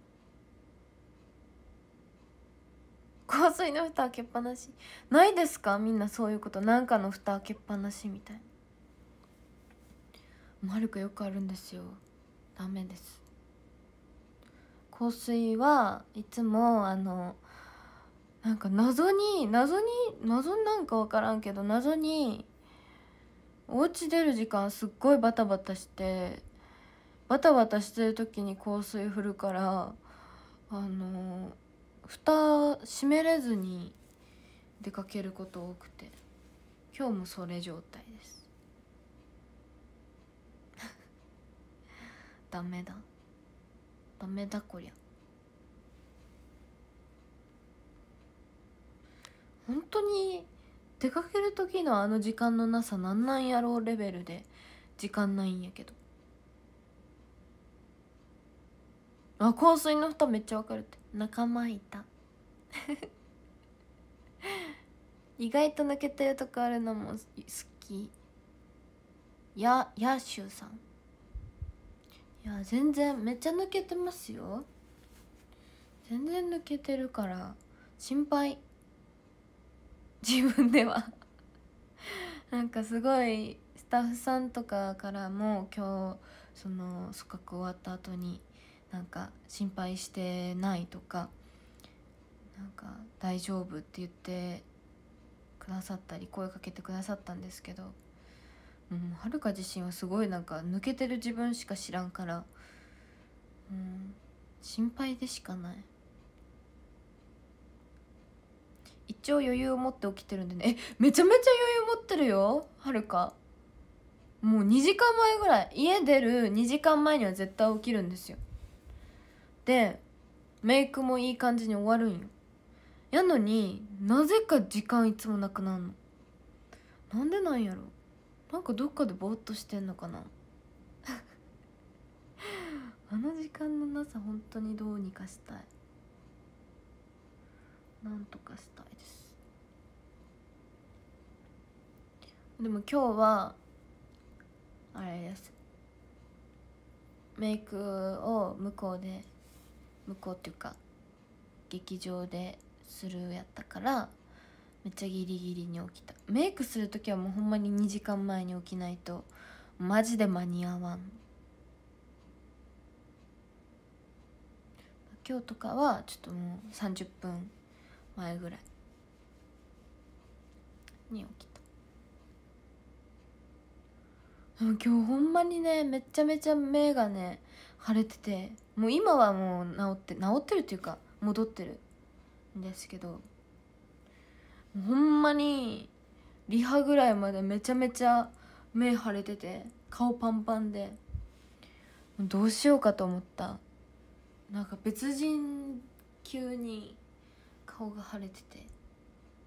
香水の蓋開けっぱなしないですかみんなそういうことなんかの蓋開けっぱなしみたいなマルクよくあるんですよダメです香水はいつもあのなんか謎に謎に謎なんか分からんけど謎にお家出る時間すっごいバタバタしてバタバタしてる時に香水振るからあの蓋閉めれずに出かけること多くて今日もそれ状態ですダメだダメだこりゃ本当に出かける時のあの時間のなさなんなんやろうレベルで時間ないんやけどあ香水の蓋めっちゃわかるって仲間いた (laughs) 意外と抜けてるとこあるのも好きややしゅうさんや全然めっちゃ抜けてますよ全然抜けてるから心配 (laughs) 自分では (laughs) なんかすごいスタッフさんとかからも今日その組閣終わった後になんか心配してないとかなんか大丈夫って言ってくださったり声かけてくださったんですけどうん、はるか自身はすごいなんか抜けてる自分しか知らんから、うん、心配でしかない一応余裕を持って起きてるんでねえめちゃめちゃ余裕持ってるよはるかもう2時間前ぐらい家出る2時間前には絶対起きるんですよでメイクもいい感じに終わるんよやのになぜか時間いつもなくなるのなんでなんやろなんかどっかでぼーっとしてんのかな (laughs) あの時間のなさ本当にどうにかしたいなんとかしたいですでも今日はあれですメイクを向こうで向こうっていうか劇場でするやったからめっちゃギリギリに起きたメイクする時はもうほんまに2時間前に起きないとマジで間に合わん今日とかはちょっともう30分前ぐらいに起きたでも今日ほんまにねめちゃめちゃ目がね腫れててもう今はもう治って治ってるっていうか戻ってるんですけどほんまにリハぐらいまでめちゃめちゃ目腫れてて顔パンパンでどうしようかと思ったなんか別人急に顔が腫れてて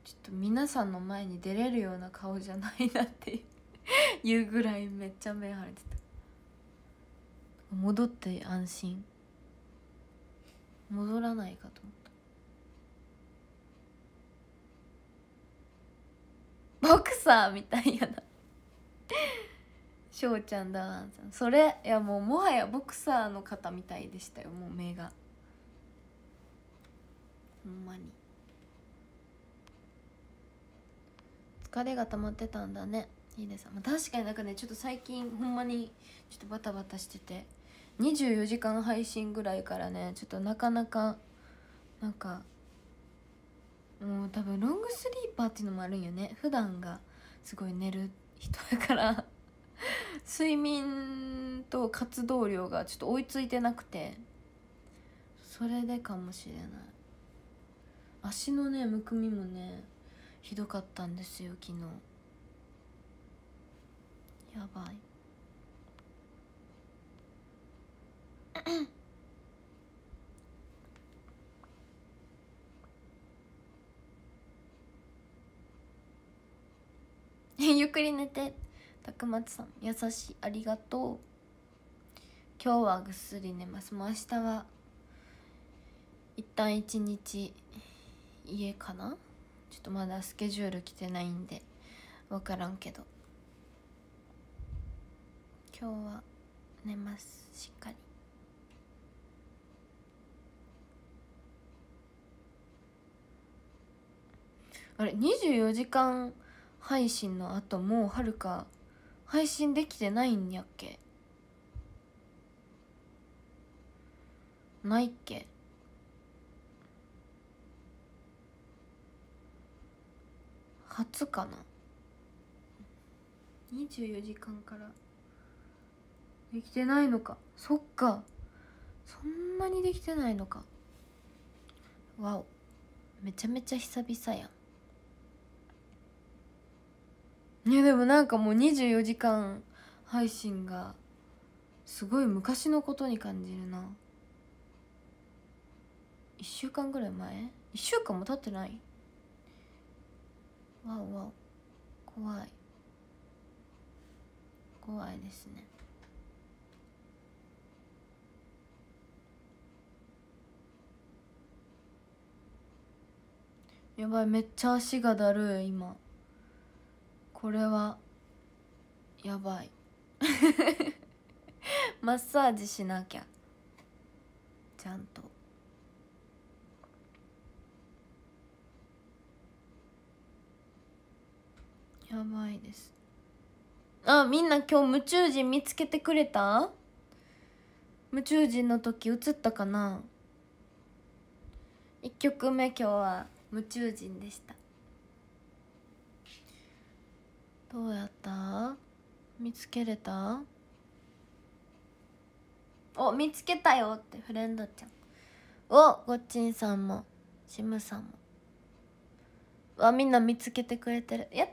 ちょっと皆さんの前に出れるような顔じゃないなっていうぐらいめっちゃ目腫れてた戻って安心戻らないかと思って。ボクサーみたいやな翔ちゃんだそれいやもうもはやボクサーの方みたいでしたよもう目がほんまに疲れが溜まってたんだねいいですまあ、確かになんかねちょっと最近ほんまにちょっとバタバタしてて24時間配信ぐらいからねちょっとなかなかなんかもう多分ロングスリーパーっていうのもあるんよね普段がすごい寝る人やから睡眠と活動量がちょっと追いついてなくてそれでかもしれない足のねむくみもねひどかったんですよ昨日やばいゆっくり寝て高松さん優しいありがとう今日はぐっすり寝ますもう明日は一旦一日家かなちょっとまだスケジュール来てないんで分からんけど今日は寝ますしっかりあれ24時間配信の後もはるか配信できてないんやっけないっけ初かな24時間からできてないのかそっかそんなにできてないのかわおめちゃめちゃ久々やんいやでもなんかもう24時間配信がすごい昔のことに感じるな1週間ぐらい前1週間も経ってないわおわお怖い怖いですねやばいめっちゃ足がだるい今これはやばい (laughs) マッサージしなきゃちゃんと。やばいですあみんな今日夢中人見つけてくれた夢中人の時映ったかな1曲目今日は夢中人でした見つけれたお見つけたよってフレンドちゃんおごっちんさんもシムさんもわみんな見つけてくれてるやっ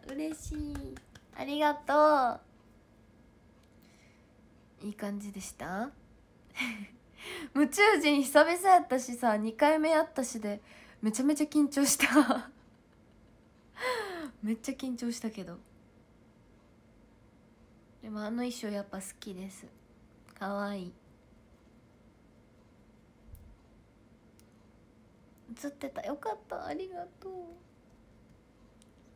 たー嬉しいありがとういい感じでした夢 (laughs) 中人久々やったしさ2回目やったしでめちゃめちゃ緊張した (laughs) めっちゃ緊張したけどでもあの衣装やっぱ好きですかわいい映ってたよかったありがと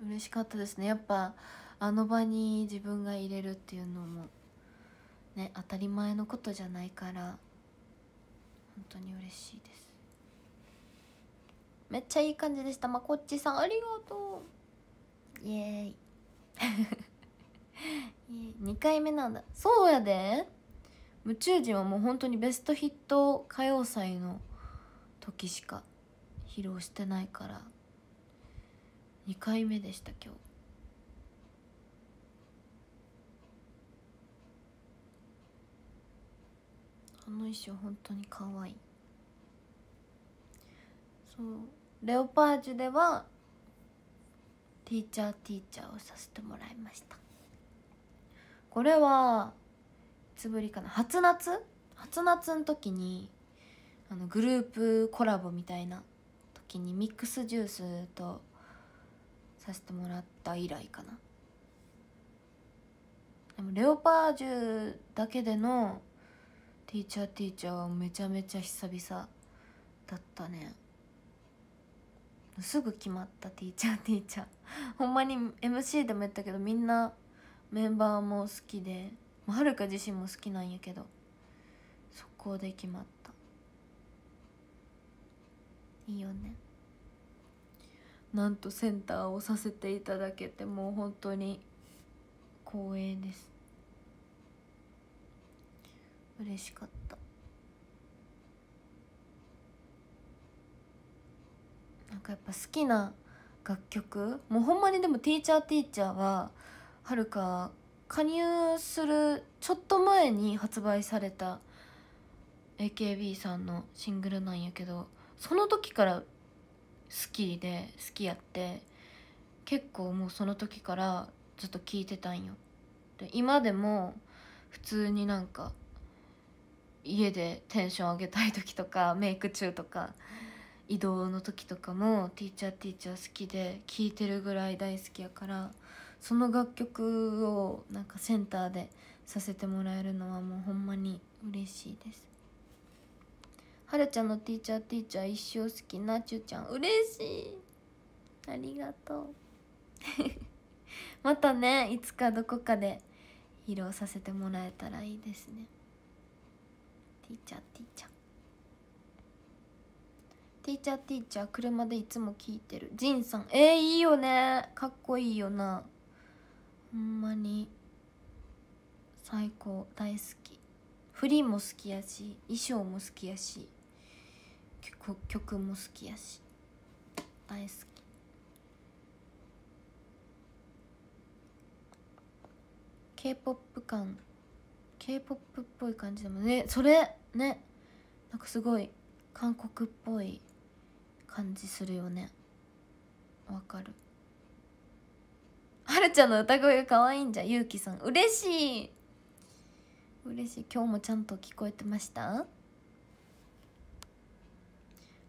う嬉しかったですねやっぱあの場に自分が入れるっていうのもね当たり前のことじゃないから本当に嬉しいですめっちゃいい感じでしたまこっちさんありがとうイエーイ2 (laughs) 回目なんだそうやで宇宙人はもう本当にベストヒット歌謡祭の時しか披露してないから2回目でした今日あの衣装本当に可愛いそうレオパージュではティーチャーティーチャーをさせてもらいましたこれはいつぶりかな初夏初夏の時にあのグループコラボみたいな時にミックスジュースとさせてもらった以来かなでもレオパージュだけでのティーチャーティーチャーはめちゃめちゃ久々だったねすぐ決まったティーチャーティーチャー (laughs) ほんまに MC でも言ったけどみんなメンバーも好きではるか自身も好きなんやけどそこで決まったいいよねなんとセンターをさせていただけてもう本当に光栄です嬉しかったなんかやっぱ好きな楽曲もうほんまにでも「ティーチャーティーチャーははるか加入するちょっと前に発売された AKB さんのシングルなんやけどその時から好きで好きやって結構もうその時からずっと聴いてたんよで今でも普通になんか家でテンション上げたい時とかメイク中とか移動の時とかも「ティーチャーティーチャー」好きで聴いてるぐらい大好きやからその楽曲をなんかセンターでさせてもらえるのはもうほんまに嬉しいですはるちゃんのティーチャーティーチャー一生好きなちゅうちゃん嬉しいありがとう (laughs) またねいつかどこかで披露させてもらえたらいいですねティーチャーティーチャーティーチャーティーチャー車でいつも聞いてるジンさんえー、いいよねかっこいいよなほんまに最高大好きフリーも好きやし衣装も好きやし曲曲も好きやし大好きケーポップ感 k p o p っぽい感じでもねそれねなんかすごい韓国っぽい感じするよねわかる。はるちゃんの歌声が可愛いんじゃゆうきさん嬉しい嬉しい今日もちゃんと聞こえてましたは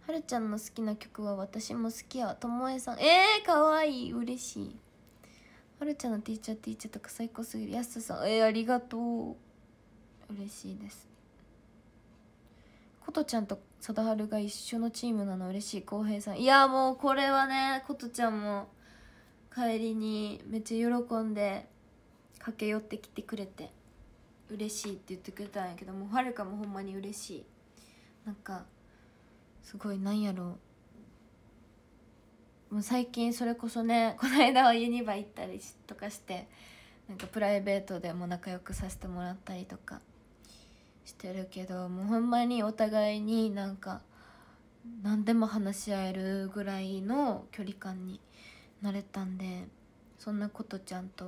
るちゃんの好きな曲は私も好きやともえさんえー、可愛い嬉しいはるちゃんのティーチャーティーチャーとか最高すぎるやすさんえー、ありがとう嬉しいですことちゃんと貞治が一緒のチームなの嬉しい浩平さんいやもうこれはねことちゃんも帰りにめっちゃ喜んで駆け寄ってきてくれて嬉しいって言ってくれたんやけどもうはるかもほんまに嬉しいなんかすごいなんやろうもう最近それこそね (laughs) この間はユニバ行ったりとかしてなんかプライベートでも仲良くさせてもらったりとかしてるけどもうほんまにお互いになんか何でも話し合えるぐらいの距離感になれたんでそんなことちゃんと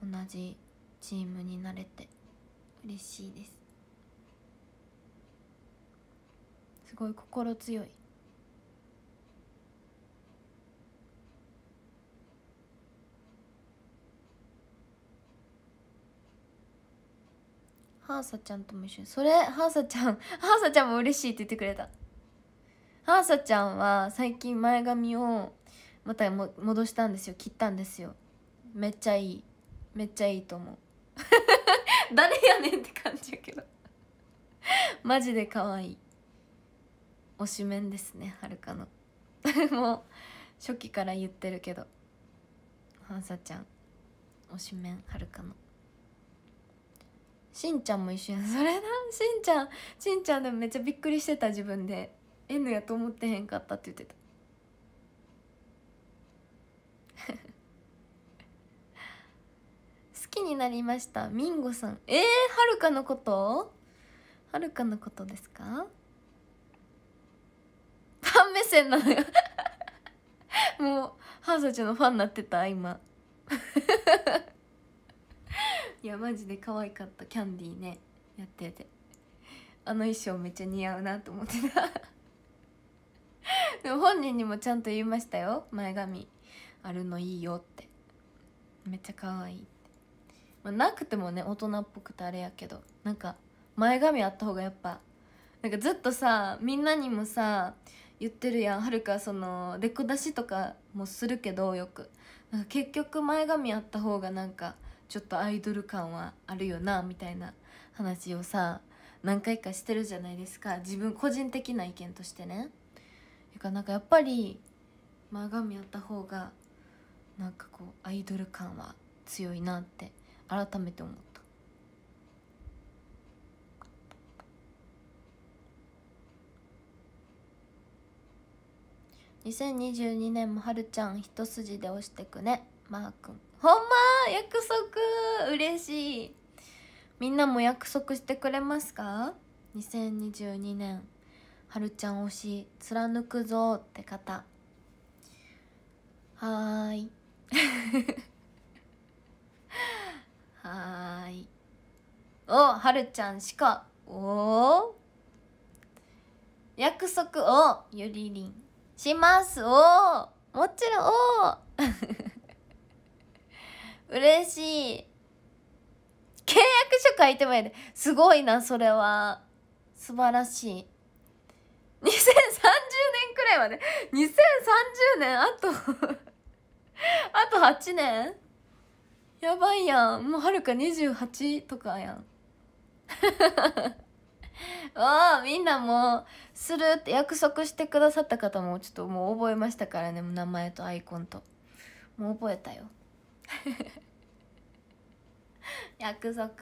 同じチームになれて嬉しいですすごい心強いハーサちゃんとも一緒にそれハーサちゃんハーサちゃんも嬉しいって言ってくれたハーサちゃんは最近前髪をまたも戻したんですよ切ったんですよめっちゃいいめっちゃいいと思う (laughs) 誰やねんって感じやけどマジで可愛い推しメンですねはるかの (laughs) もう初期から言ってるけどはんさちゃん推しメンはるかのしんちゃんも一緒や (laughs) それなしんちゃんしんちゃんでもめっちゃびっくりしてた自分で N やと思ってへんかったって言ってたきになりましたミンゴさんえー、はるかのことはるかのことですかファン目線なのよ (laughs) もうハーサちゃんのファンになってた今 (laughs) いやマジで可愛かったキャンディーねやっててあの衣装めっちゃ似合うなと思ってた (laughs) でも本人にもちゃんと言いましたよ前髪あるのいいよってめっちゃ可愛いまあ、なくてもね大人っぽくてあれやけどなんか前髪あった方がやっぱなんかずっとさみんなにもさ言ってるやんはるかそのレコ出しとかもするけどよくなんか結局前髪あった方がなんかちょっとアイドル感はあるよなみたいな話をさ何回かしてるじゃないですか自分個人的な意見としてね。てかなんかやっぱり前髪あった方がなんかこうアイドル感は強いなって改めて思った2022年もはるちゃん一筋で押してくねマー君ほんま約束嬉しいみんなも約束してくれますか2022年はるちゃん推し貫くぞって方はーいはーいおはるちゃんしかお約束をゆりりんしますおもちろんお (laughs) 嬉しい契約書書いてもいいですごいなそれは素晴らしい2030年くらいまで2030年あとあと8年やばいやんもうはるか28とかやん (laughs) わあみんなもうするって約束してくださった方もちょっともう覚えましたからね名前とアイコンともう覚えたよ (laughs) 約束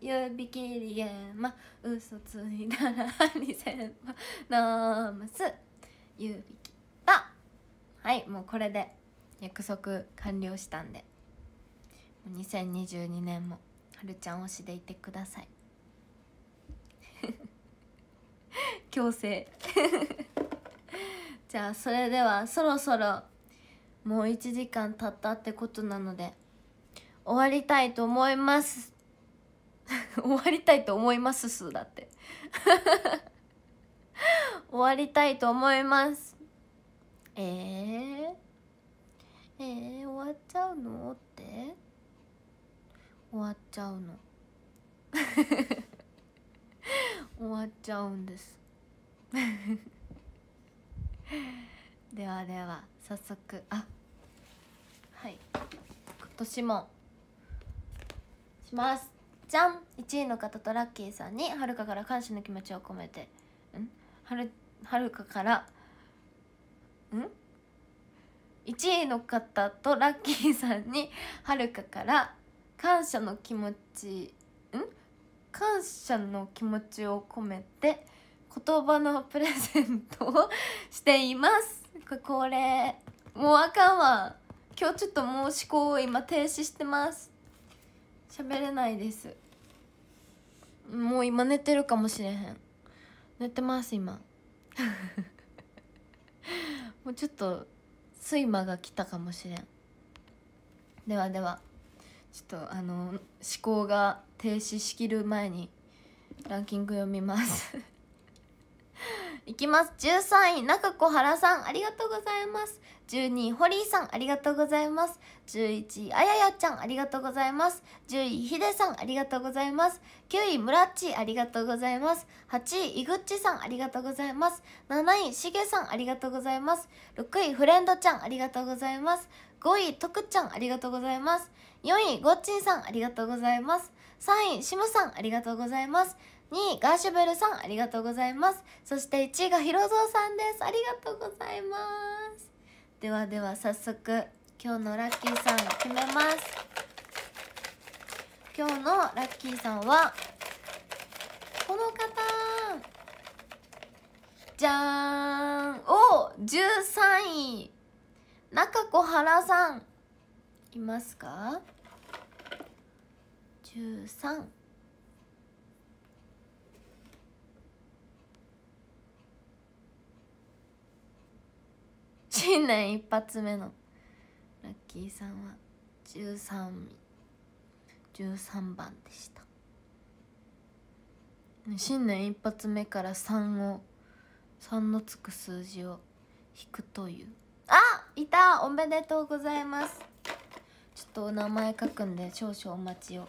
指切りゲー嘘ついたらにせんばーます指切ったはいもうこれで約束完了したんで2022年もはるちゃん推しでいてください (laughs) 強制 (laughs) じゃあそれではそろそろもう1時間経ったってことなので終わりたいと思います (laughs) 終わりたいと思いますすだって終わりたいと思いますえー、えー、終わっちゃうのって終わっちゃうの (laughs) 終わっちゃうんです (laughs) ではでは早速あはい今年もしますじゃん1位の方とラッキーさんにはるかから感謝の気持ちを込めてんはるはるかからん1位の方とラッキーさんにはるかから感謝の気持ちん感謝の気持ちを込めて言葉のプレゼントをしていますこれもうあかんわ今日ちょっともう思考を今停止してます喋れないですもう今寝てるかもしれへん寝てます今 (laughs) もうちょっと睡魔が来たかもしれんではではちょっとあの思考が停止しきる前にランキング読みます (laughs) いきます13位中子原さんありがとうございます12位ホリーさんありがとうございます11位あややちゃんありがとうございます10位ひでさんありがとうございます9位ムラッチありがとうございます8位いぐっちさんありがとうございます7位しげさんありがとうございます6位フレンドちゃんありがとうございます5位とくちゃんありがとうございます4位ごっちんさんありがとうございます3位しむさんありがとうございます2位ガーシュベルさんありがとうございますそして1位がひろぞうさんですありがとうございますではでは早速今日のラッキーさん決めます今日のラッキーさんはこの方じゃーんお13位中子原さんいますか13新年一発目のラッキーさんは13 13番でした新年一発目から3を3のつく数字を引くというあいたおめでとうございますちょっとお名前書くんで少々お待ちを。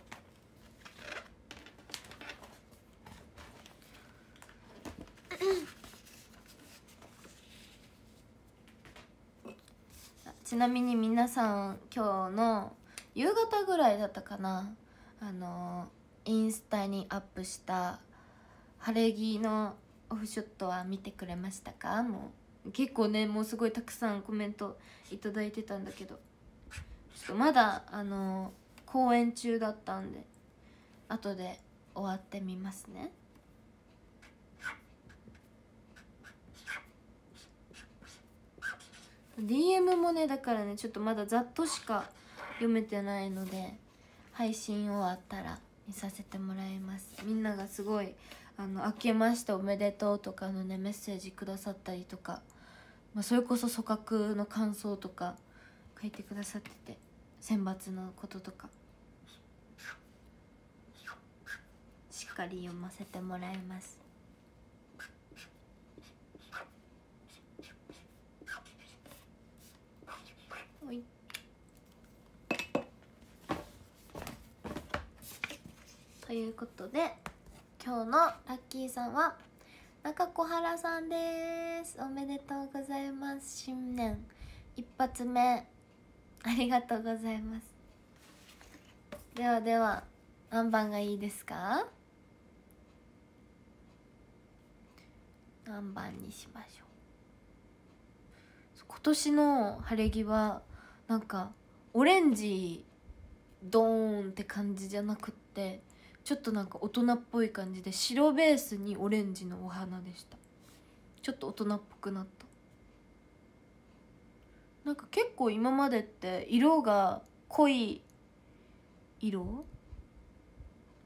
ちなみに皆さん今日の夕方ぐらいだったかなあのインスタにアップした晴れ着のオフショットは見てくれましたかもう結構ねもうすごいたくさんコメント頂いてたんだけどちょっとまだあの公演中だったんで後で終わってみますね。DM もねだからねちょっとまだざっとしか読めてないので配信終わったら見させてもらいますみんながすごい「あの明けましておめでとう」とかのねメッセージくださったりとか、まあ、それこそ組閣の感想とか書いてくださってて選抜のこととかしっかり読ませてもらいますということで今日のラッキーさんは中小原さんですおめでとうございます新年一発目ありがとうございますではでは何番がいいですか何番にしましょう今年の晴れ着はなんかオレンジドーンって感じじゃなくってちょっとなんか大人っぽい感じで白ベースにオレンジのお花でしたちょっと大人っぽくなったなんか結構今までって色が濃い色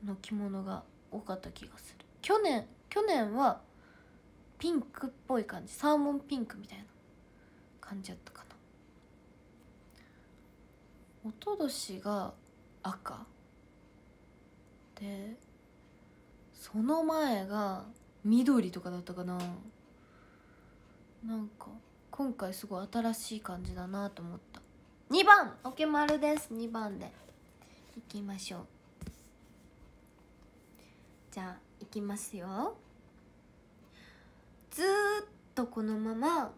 の着物が多かった気がする去年去年はピンクっぽい感じサーモンピンクみたいな感じやったかなおととしが赤でその前が緑とかだったかななんか今回すごい新しい感じだなと思った2番オケ丸です2番でいきましょうじゃあいきますよずっとこのまま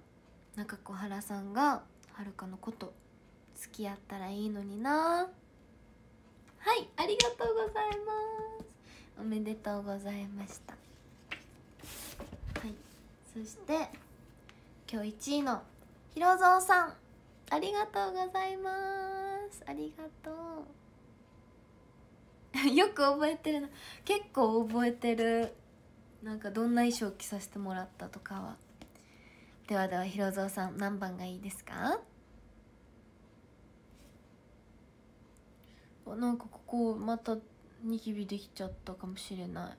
中小原さんがはるかのこと付き合ったらいいのになーはいありがとうございますおめでとうございましたはいそして今日1位のひろぞうさんありがとうございますありがとう (laughs) よく覚えてるな結構覚えてるなんかどんな衣装着させてもらったとかはではではひろぞうさん何番がいいですかなんかここまたニキビできちゃったかもしれな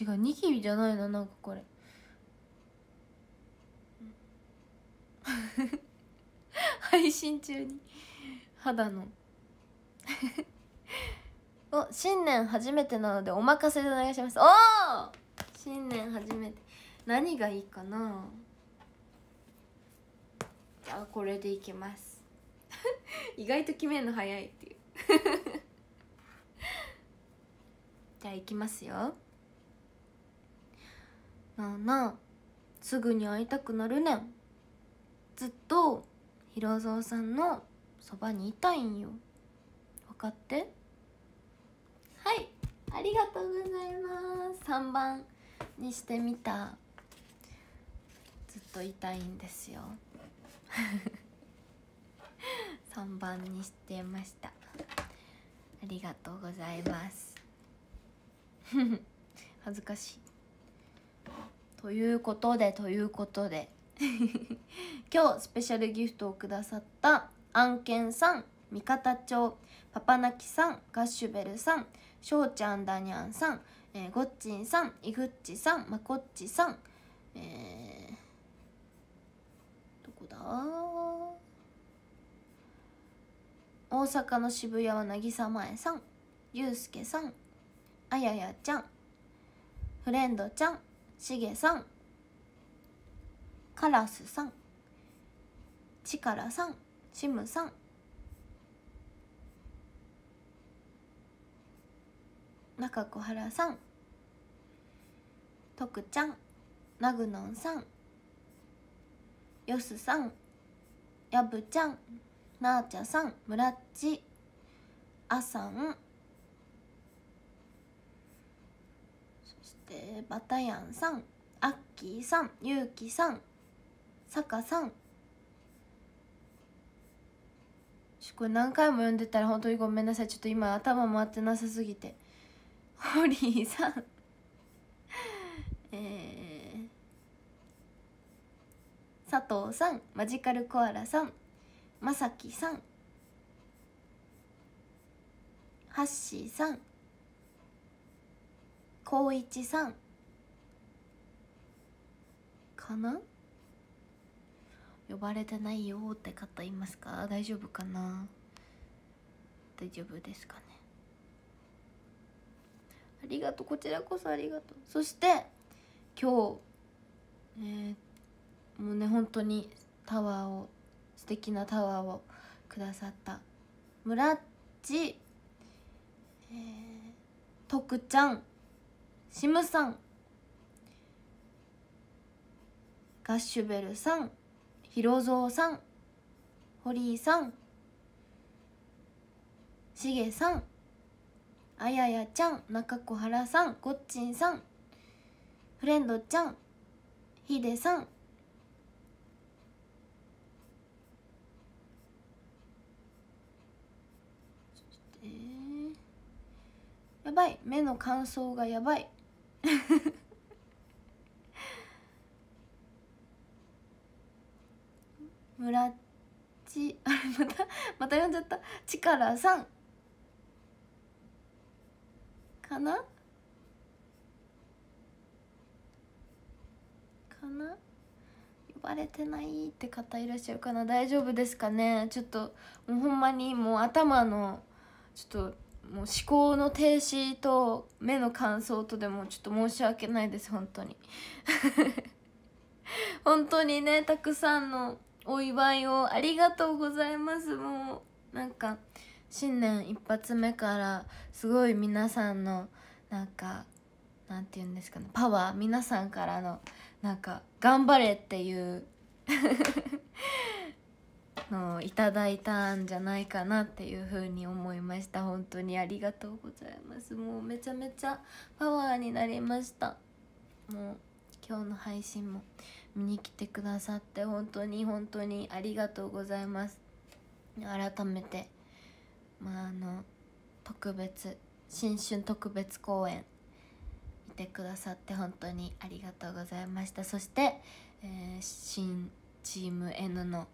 い違うニキビじゃないななんかこれ配信中に肌の (laughs) お新年初めてなのでお任せでお願いしますおお新年初めて何がいいかなじゃあこれでいきます (laughs) 意外と決めるの早いって (laughs) じゃあいきますよなあなあすぐに会いたくなるねんずっと広蔵さんのそばにいたいんよ分かってはいありがとうございます3番にしてみたずっといたいんですよ3 (laughs) (laughs) 番にしてましたありがとうございます (laughs) 恥ずかしいということでということで (laughs) 今日スペシャルギフトをくださった案件さん味方町パパナキさんガッシュベルさんしょうちゃんダニャンさん、えッごっちんさんイグっちさんまこっちさんえー、どこだ大阪の渋谷は渚ぎさんゆうすけさんあややちゃんフレンドちゃんしげさんカラスさんチカラさんシムさんなかこはらさんとくちゃんなぐのんさんよすさんやぶちゃんなあちゃさんむらっちあさんそしてバタヤンさんアッキーさんゆうきさんさかさんこれ何回も読んでたら本当にごめんなさいちょっと今頭回ってなさすぎてホリーさんえー、佐藤さんマジカルコアラさんまさきさんはっしーさんこういちさんかな呼ばれてないよって方いますか大丈夫かな大丈夫ですかねありがとうこちらこそありがとうそして今日えー、もうね本当にタワーを素敵なタワーをくださったムラッチ、えー、徳ちゃんシムさんガッシュベルさんひろぞうさんホリーさんしげさんあややちゃん中小原さんごっちんさんフレンドちゃんひでさんやばい目の乾燥がやばいムラっあれまたまた呼んじゃったチカラさんかなかな呼ばれてないって方いらっしゃるかな大丈夫ですかねちょっともうほんまにもう頭のちょっともう思考の停止と目の乾燥とでもちょっと申し訳ないです本当に (laughs) 本当にねたくさんのお祝いをありがとうございますもうなんか新年一発目からすごい皆さんのなんかなんて言うんですかねパワー皆さんからのなんか頑張れっていう (laughs) のいただいたんじゃないかなっていうふうに思いました本当にありがとうございますもうめちゃめちゃパワーになりましたもう今日の配信も見に来てくださって本当に本当にありがとうございます改めてまああの特別新春特別公演見てくださって本当にありがとうございましたそして、えー、新チーム N の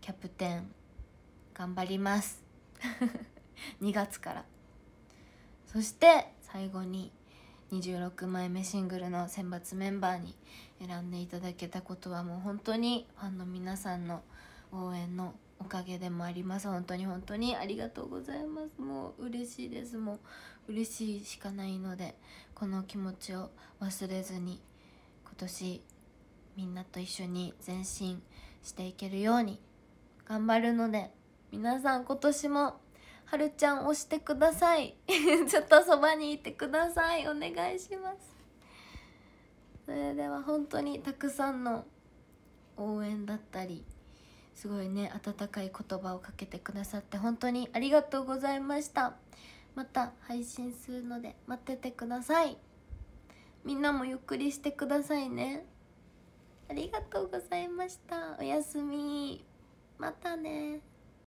キャプテン頑張ります2 (laughs) 月からそして最後に26枚目シングルの選抜メンバーに選んでいただけたことはもう本当にファンの皆さんの応援のおかげでもあります本当に本当にありがとうございますもう嬉しいですもう嬉しいしかないのでこの気持ちを忘れずに今年みんなと一緒に前進していけるように頑張るので皆さん今年もはるちゃん押してください (laughs) ちょっとそばにいてくださいお願いしますそれでは本当にたくさんの応援だったりすごいね温かい言葉をかけてくださって本当にありがとうございましたまた配信するので待っててくださいみんなもゆっくりしてくださいねありがとうございましたおやすみまたね